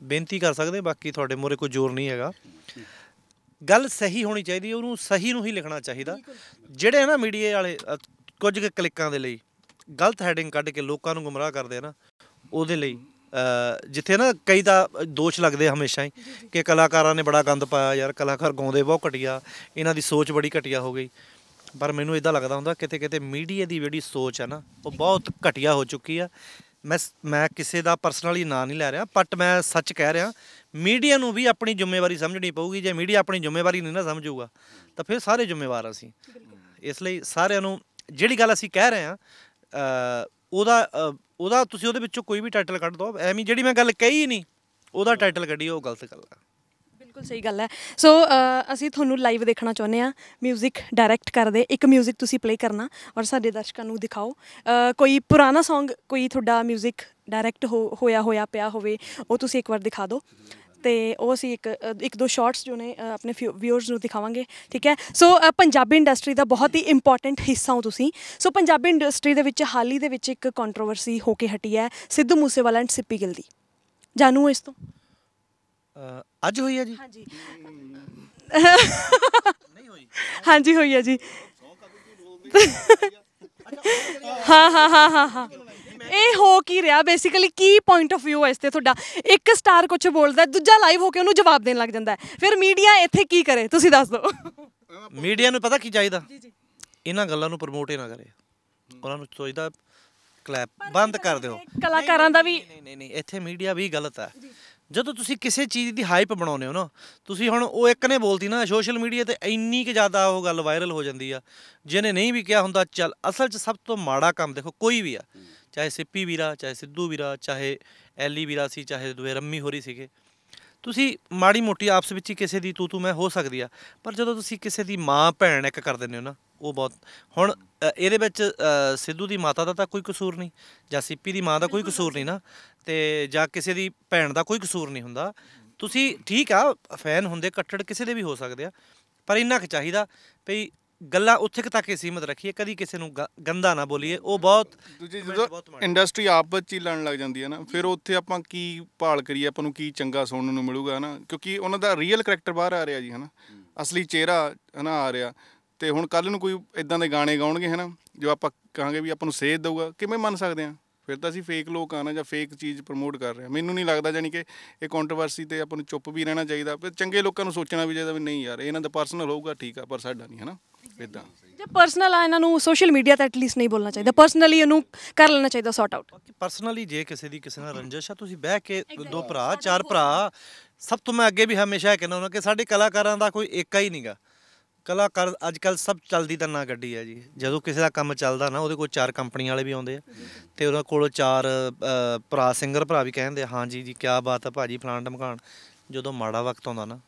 ਬੇਨਤੀ ਕਰ ਸਕਦੇ ਬਾਕੀ ਤੁਹਾਡੇ ਮੋਰੇ ਕੋਈ ਜ਼ੋਰ ਨਹੀਂ ਹੈਗਾ ਗੱਲ ਸਹੀ ਹੋਣੀ ਚਾਹੀਦੀ ਹੈ ਉਹਨੂੰ ਸਹੀ ਨੂੰ ਹੀ ਲਿਖਣਾ ਚਾਹੀਦਾ ਜਿਹੜੇ ਨਾ ਮੀਡੀਆ ਵਾਲੇ ਕੁਝ ਕੁ ਕਲਿੱਕਾਂ ਦੇ ਲਈ ਗਲਤ ਹੈਡਿੰਗ ਕੱਢ ਕੇ ਲੋਕਾਂ ਨੂੰ ਗੁੰਮਰਾਹ ਕਰਦੇ ਆ ਨਾ ਉਹਦੇ ਲਈ ਜਿੱਥੇ ਨਾ ਕਈ ਦਾ ਦੋਸ਼ ਲੱਗਦੇ ਹਮੇਸ਼ਾ ਹੀ ਕਿ ਕਲਾਕਾਰਾਂ ਨੇ ਬੜਾ ਗੰਦ ਪਾਇਆ ਯਾਰ ਕਲਾਕਾਰ ਗਾਉਂਦੇ ਬਹੁਤ ਘਟੀਆ ਇਹਨਾਂ ਦੀ ਸੋਚ ਬੜੀ ਘਟੀਆ ਹੋ ਗਈ ਪਰ ਮੈਨੂੰ ਇਦਾਂ ਲੱਗਦਾ ਹੁੰਦਾ ਕਿਤੇ ਕਿਤੇ ਮੀਡੀਆ ਦੀ ਜਿਹੜੀ ਸੋਚ ਹੈ ਨਾ ਉਹ ਬਹੁਤ ਘਟੀਆ ਹੋ ਚੁੱਕੀ ਆ ਮੈਂ ਮੈਂ ਕਿਸੇ ਦਾ ਪਰਸਨਲੀ ਨਾਂ ਨਹੀਂ ਲੈ ਰਿਹਾ ਬਟ ਮੈਂ ਸੱਚ ਕਹਿ ਰਿਹਾ ਮੀਡੀਆ ਨੂੰ ਵੀ ਆਪਣੀ ਜ਼ਿੰਮੇਵਾਰੀ ਸਮਝਣੀ ਪਊਗੀ ਜੇ ਮੀਡੀਆ ਆਪਣੀ ਜ਼ਿੰਮੇਵਾਰੀ ਨਹੀਂ ਨਾ ਸਮਝੂਗਾ ਤਾਂ ਫਿਰ ਸਾਰੇ ਜ਼ਿੰਮੇਵਾਰ ਅਸੀਂ ਇਸ ਲਈ ਸਾਰਿਆਂ ਨੂੰ ਜਿਹੜੀ ਗੱਲ ਅਸੀਂ ਕਹਿ ਰਹੇ ਆ ਉਹਦਾ ਉਹਦਾ ਤੁਸੀਂ ਉਹਦੇ ਵਿੱਚੋਂ ਕੋਈ ਵੀ ਟਾਈਟਲ ਕੱਢ ਦਿਓ ਐਵੇਂ ਜਿਹੜੀ ਮੈਂ ਗੱਲ ਕਹੀ ਨਹੀਂ ਉਹਦਾ ਟਾਈਟਲ ਕੱਢੀ ਉਹ ਗਲਤ ਗੱਲ ਆ ਬਿਲਕੁਲ ਸਹੀ ਗੱਲ ਹੈ ਸੋ ਅਸੀਂ ਤੁਹਾਨੂੰ ਲਾਈਵ ਦੇਖਣਾ ਚਾਹੁੰਦੇ ਆ 뮤직 ਡਾਇਰੈਕਟ ਕਰਦੇ ਇੱਕ 뮤직 ਤੁਸੀਂ ਪਲੇ ਕਰਨਾ ਔਰ ਸਾਡੇ ਦਰਸ਼ਕਾਂ ਨੂੰ ਦਿਖਾਓ ਕੋਈ ਪੁਰਾਣਾ Song ਕੋਈ ਤੁਹਾਡਾ 뮤직 ਡਾਇਰੈਕਟ ਹੋਇਆ ਹੋਇਆ ਪਿਆ ਹੋਵੇ ਉਹ ਤੁਸੀਂ ਇੱਕ ਵਾਰ ਦਿਖਾ ਦਿਓ ਤੇ ਉਹ ਅਸੀਂ ਇੱਕ ਇੱਕ ਦੋ ਸ਼ਾਰਟਸ ਜੋ ਨੇ ਆਪਣੇ ਵਿਊਅਰਸ ਨੂੰ ਦਿਖਾਵਾਂਗੇ ਠੀਕ ਹੈ ਸੋ ਪੰਜਾਬੀ ਇੰਡਸਟਰੀ ਦਾ ਬਹੁਤ ਹੀ ਇੰਪੋਰਟੈਂਟ ਹਿੱਸਾ ਹੋ ਤੁਸੀਂ ਸੋ ਪੰਜਾਬੀ ਇੰਡਸਟਰੀ ਦੇ ਵਿੱਚ ਹਾਲੀ ਦੇ ਵਿੱਚ ਇੱਕ ਕੰਟਰੋਵਰਸੀ ਹੋ ਕੇ ਹਟੀ ਹੈ ਸਿੱਧੂ ਮੂਸੇਵਾਲਾ ਐਂਡ ਸਿੱਪੀ ਗਿੱਲ ਦੀ ਜਾਣੂ ਇਸ ਤੋਂ ਅੱਜ ਹੋਈ ਹੈ ਜੀ ਹਾਂਜੀ ਨਹੀਂ ਹੋਈ ਹਾਂਜੀ ਹੋਈ ਹੈ ਜੀ ਹਾਂ ਹਾਂ ਹਾਂ ਹਾਂ ਇਹ ਹੋ ਕੀ ਰਿਹਾ ਬੇਸਿਕਲੀ ਕੀ ਪੁਆਇੰਟ ਆਫ View ਹੈ ਇਸ ਤੇ ਤੁਹਾਡਾ ਇੱਕ ਸਟਾਰ ਕੁਝ ਬੋਲਦਾ ਦੂਜਾ ਲਾਈਵ ਹੋ ਕੇ ਉਹਨੂੰ ਜਵਾਬ ਦੇਣ ਲੱਗ ਜਾਂਦਾ ਫਿਰ ਮੀਡੀਆ ਇੱਥੇ ਕੀ ਕਰੇ ਤੁਸੀਂ ਦੱਸ ਦਿਓ ਮੀਡੀਆ ਨੂੰ ਪਤਾ ਕੀ ਚਾਹੀਦਾ ਇਹਨਾਂ ਗੱਲਾਂ ਨੂੰ ਪ੍ਰਮੋਟ ਹੀ ਨਾ ਕਰੇ ਉਹਨਾਂ ਨੂੰ ਸੋਚਦਾ ਕਲੈਪ ਬੰਦ ਕਰ ਦਿਓ ਕਲਾਕਾਰਾਂ ਦਾ ਵੀ ਨਹੀਂ ਨਹੀਂ ਨਹੀਂ ਇੱਥੇ ਮੀਡੀਆ ਵੀ ਗਲਤ ਹੈ ਜਦੋਂ ਤੁਸੀਂ ਕਿਸੇ ਚੀਜ਼ ਦੀ ਹਾਈਪ ਬਣਾਉਨੇ ਹੋ ਨਾ ਤੁਸੀਂ ਹੁਣ ਉਹ ਇੱਕ ਨੇ ਬੋਲਦੀ ਨਾ ਸੋਸ਼ਲ ਮੀਡੀਆ ਤੇ ਇੰਨੀ ਕਿ ਜ਼ਿਆਦਾ ਉਹ ਗੱਲ ਵਾਇਰਲ ਹੋ ਜਾਂਦੀ ਆ ਜਿਹਨੇ ਨਹੀਂ ਵੀ ਕਿਹਾ ਹੁੰਦਾ ਚੱਲ ਅਸਲ 'ਚ ਸਭ ਤੋਂ ਮਾੜਾ ਕੰਮ ਦੇਖੋ ਕੋਈ ਵੀ ਆ ਚਾਹੇ ਸਿੱਪੀ ਵੀਰਾ ਚਾਹੇ ਸਿੱਧੂ ਵੀਰਾ ਚਾਹੇ ਐਲੀ ਵੀਰਾ ਸੀ ਚਾਹੇ ਦੁਵੇ ਰੰਮੀ ਹੋਰੀ ਸੀਗੇ ਤੁਸੀਂ ਮਾੜੀ ਮੋਟੀ ਆਪਸ ਵਿੱਚ ਹੀ ਕਿਸੇ ਦੀ ਤੂ ਤੂ ਮੈਂ ਹੋ ਸਕਦੀ ਆ ਪਰ ਜਦੋਂ ਤੁਸੀਂ ਕਿਸੇ ਦੀ ਮਾਂ ਭੈਣ ਇੱਕ ਕਰ ਦਿੰਦੇ ਹੋ ਨਾ ਉਹ ਬਹੁਤ ਹੁਣ ਇਹਦੇ ਵਿੱਚ ਸਿੱਧੂ ਦੀ ਮਾਤਾ ਦਾ ਤਾਂ ਕੋਈ ਕਸੂਰ ਨਹੀਂ ਜਾਂ ਸੀਪੀ ਦੀ ਮਾਂ ਦਾ ਕੋਈ ਕਸੂਰ ਨਹੀਂ ਨਾ ਤੇ ਜਾਂ ਕਿਸੇ ਦੀ ਭੈਣ ਦਾ ਕੋਈ ਕਸੂਰ ਨਹੀਂ ਹੁੰਦਾ ਤੁਸੀਂ ਠੀਕ ਆ ਫੈਨ ਹੁੰਦੇ ਕੱਟੜ ਕਿਸੇ ਦੇ ਵੀ ਹੋ ਸਕਦੇ ਆ ਪਰ ਇੰਨਾ ਕੁ ਚਾਹੀਦਾ ਭਈ ਗੱਲਾਂ ਉੱਥੇ ਤੱਕ ਹੀ ਸੀਮਤ ਰੱਖੀਏ ਕਦੀ ਕਿਸੇ ਨੂੰ ਗੰਦਾ ਨਾ ਬੋਲੀਏ ਉਹ ਬਹੁਤ ਦੂਜੀ ਜਦੋਂ ਇੰਡਸਟਰੀ ਆਪ ਵਿੱਚ ਹੀ ਲੜਨ ਲੱਗ ਜਾਂਦੀ ਹੈ ਨਾ ਫਿਰ ਉੱਥੇ ਆਪਾਂ ਕੀ ਭਾਲ ਕਰੀਏ ਆਪਾਂ ਨੂੰ ਕੀ ਚੰਗਾ ਸੁਣਨ ਨੂੰ ਮਿਲੂਗਾ ਨਾ ਕਿਉਂਕਿ ਉਹਨਾਂ ਦਾ ਰੀਅਲ ਕੈਰੈਕਟਰ ਬਾਹਰ ਆ ਰਿਹਾ ਜੀ ਹਨਾ ਅਸਲੀ ਚਿਹਰਾ ਹਨਾ ਆ ਰਿਹਾ ਤੇ ਹੁਣ ਕੱਲ ਨੂੰ ਕੋਈ ਇਦਾਂ ਦੇ ਗਾਣੇ ਗਾਉਣਗੇ ਹਨਾ ਜੋ ਆਪਾਂ ਕਹਾਂਗੇ ਵੀ ਆਪਾਂ ਨੂੰ ਸੇਧ ਦੇਊਗਾ ਕਿਵੇਂ ਮੰਨ ਸਕਦੇ ਆ ਫਿਰ ਤਾਂ ਅਸੀਂ ਫੇਕ ਲੋਕ ਆਣਾ ਜਾਂ ਫੇਕ ਚੀਜ਼ ਪ੍ਰਮੋਟ ਕਰ ਰਹੇ ਆ ਮੈਨੂੰ ਨਹੀਂ ਲੱਗਦਾ ਜਾਨੀ ਕਿ ਇਹ ਕੰਟਰੋਵਰਸੀ ਤੇ ਆਪਾਂ ਨੂੰ ਚੁੱਪ ਵੀ ਰਹਿਣਾ ਚਾਹੀਦਾ ਪਰ ਚੰਗੇ ਲੋਕਾਂ ਨੂੰ ਸੋਚਣਾ ਵੀ ਚਾਹੀਦਾ ਵੀ ਨਹੀਂ ਯਾਰ ਇਹਨਾਂ ਦਾ ਪਰਸਨਲ ਹੋਊਗਾ ਠੀਕ ਆ ਪਰ ਸਾਡਾ ਨਹੀਂ ਹਨਾ ਇਦਾਂ ਜੇ ਪਰਸਨਲ ਆ ਇਹਨਾਂ ਨੂੰ ਸੋਸ਼ਲ ਮੀਡੀਆ ਤੇ ਐਟਲੀਸਟ ਨਹੀਂ ਬੋਲਣਾ ਚਾਹੀਦਾ ਪਰਸਨਲੀ ਇਹਨੂੰ ਕਰ ਲੈਣਾ ਚਾਹੀਦਾ ਸੌਟ ਆਊਟ ਪਰਸਨਲੀ ਜੇ ਕਿਸੇ ਦੀ ਕਿਸੇ ਨਾਲ ਰੰਜਿਸ਼ ਆ ਤੁਸੀਂ ਬਹਿ ਕੇ ਦੋ ਭਰਾ ਚਾਰ ਭਰਾ ਸਭ ਤੋਂ ਮੈਂ ਅੱਗੇ ਵੀ ਹਮੇਸ਼ਾ ਇਹ ਕਹਿੰਦਾ ਹਾਂ ਕਿ ਸਾਡੇ ਕਲਾਕਾਰਾਂ ਦਾ ਕੋਈ ਇੱਕਾ ਹੀ ਨਹੀਂਗਾ ਕਲਾਕਾਰ ਅੱਜ ਕੱਲ ਸਭ ਚੱਲਦੀ ਤਾਂ ਨਾ ਗੱਡੀ ਹੈ ਜੀ ਜਦੋਂ ਕਿਸੇ ਦਾ ਕੰਮ ਚੱਲਦਾ ਨਾ ਉਹਦੇ ਕੋਲ ਚਾਰ ਕੰਪਨੀ ਵਾਲੇ ਵੀ ਆਉਂਦੇ ਆ ਤੇ ਉਹਨਾਂ ਕੋਲ ਚਾਰ ਭਰਾ ਸਿੰਗਰ ਭਰਾ ਵੀ ਕਹਿੰਦੇ ਹਾਂ ਜੀ ਜੀ ਕੀ ਬਾਤ ਆ ਭਾਜੀ ਫਲਾਂ ਢਮਕਾਣ ਜਦੋਂ ਮਾੜਾ ਵਕਤ ਆਉਂਦਾ ਨਾ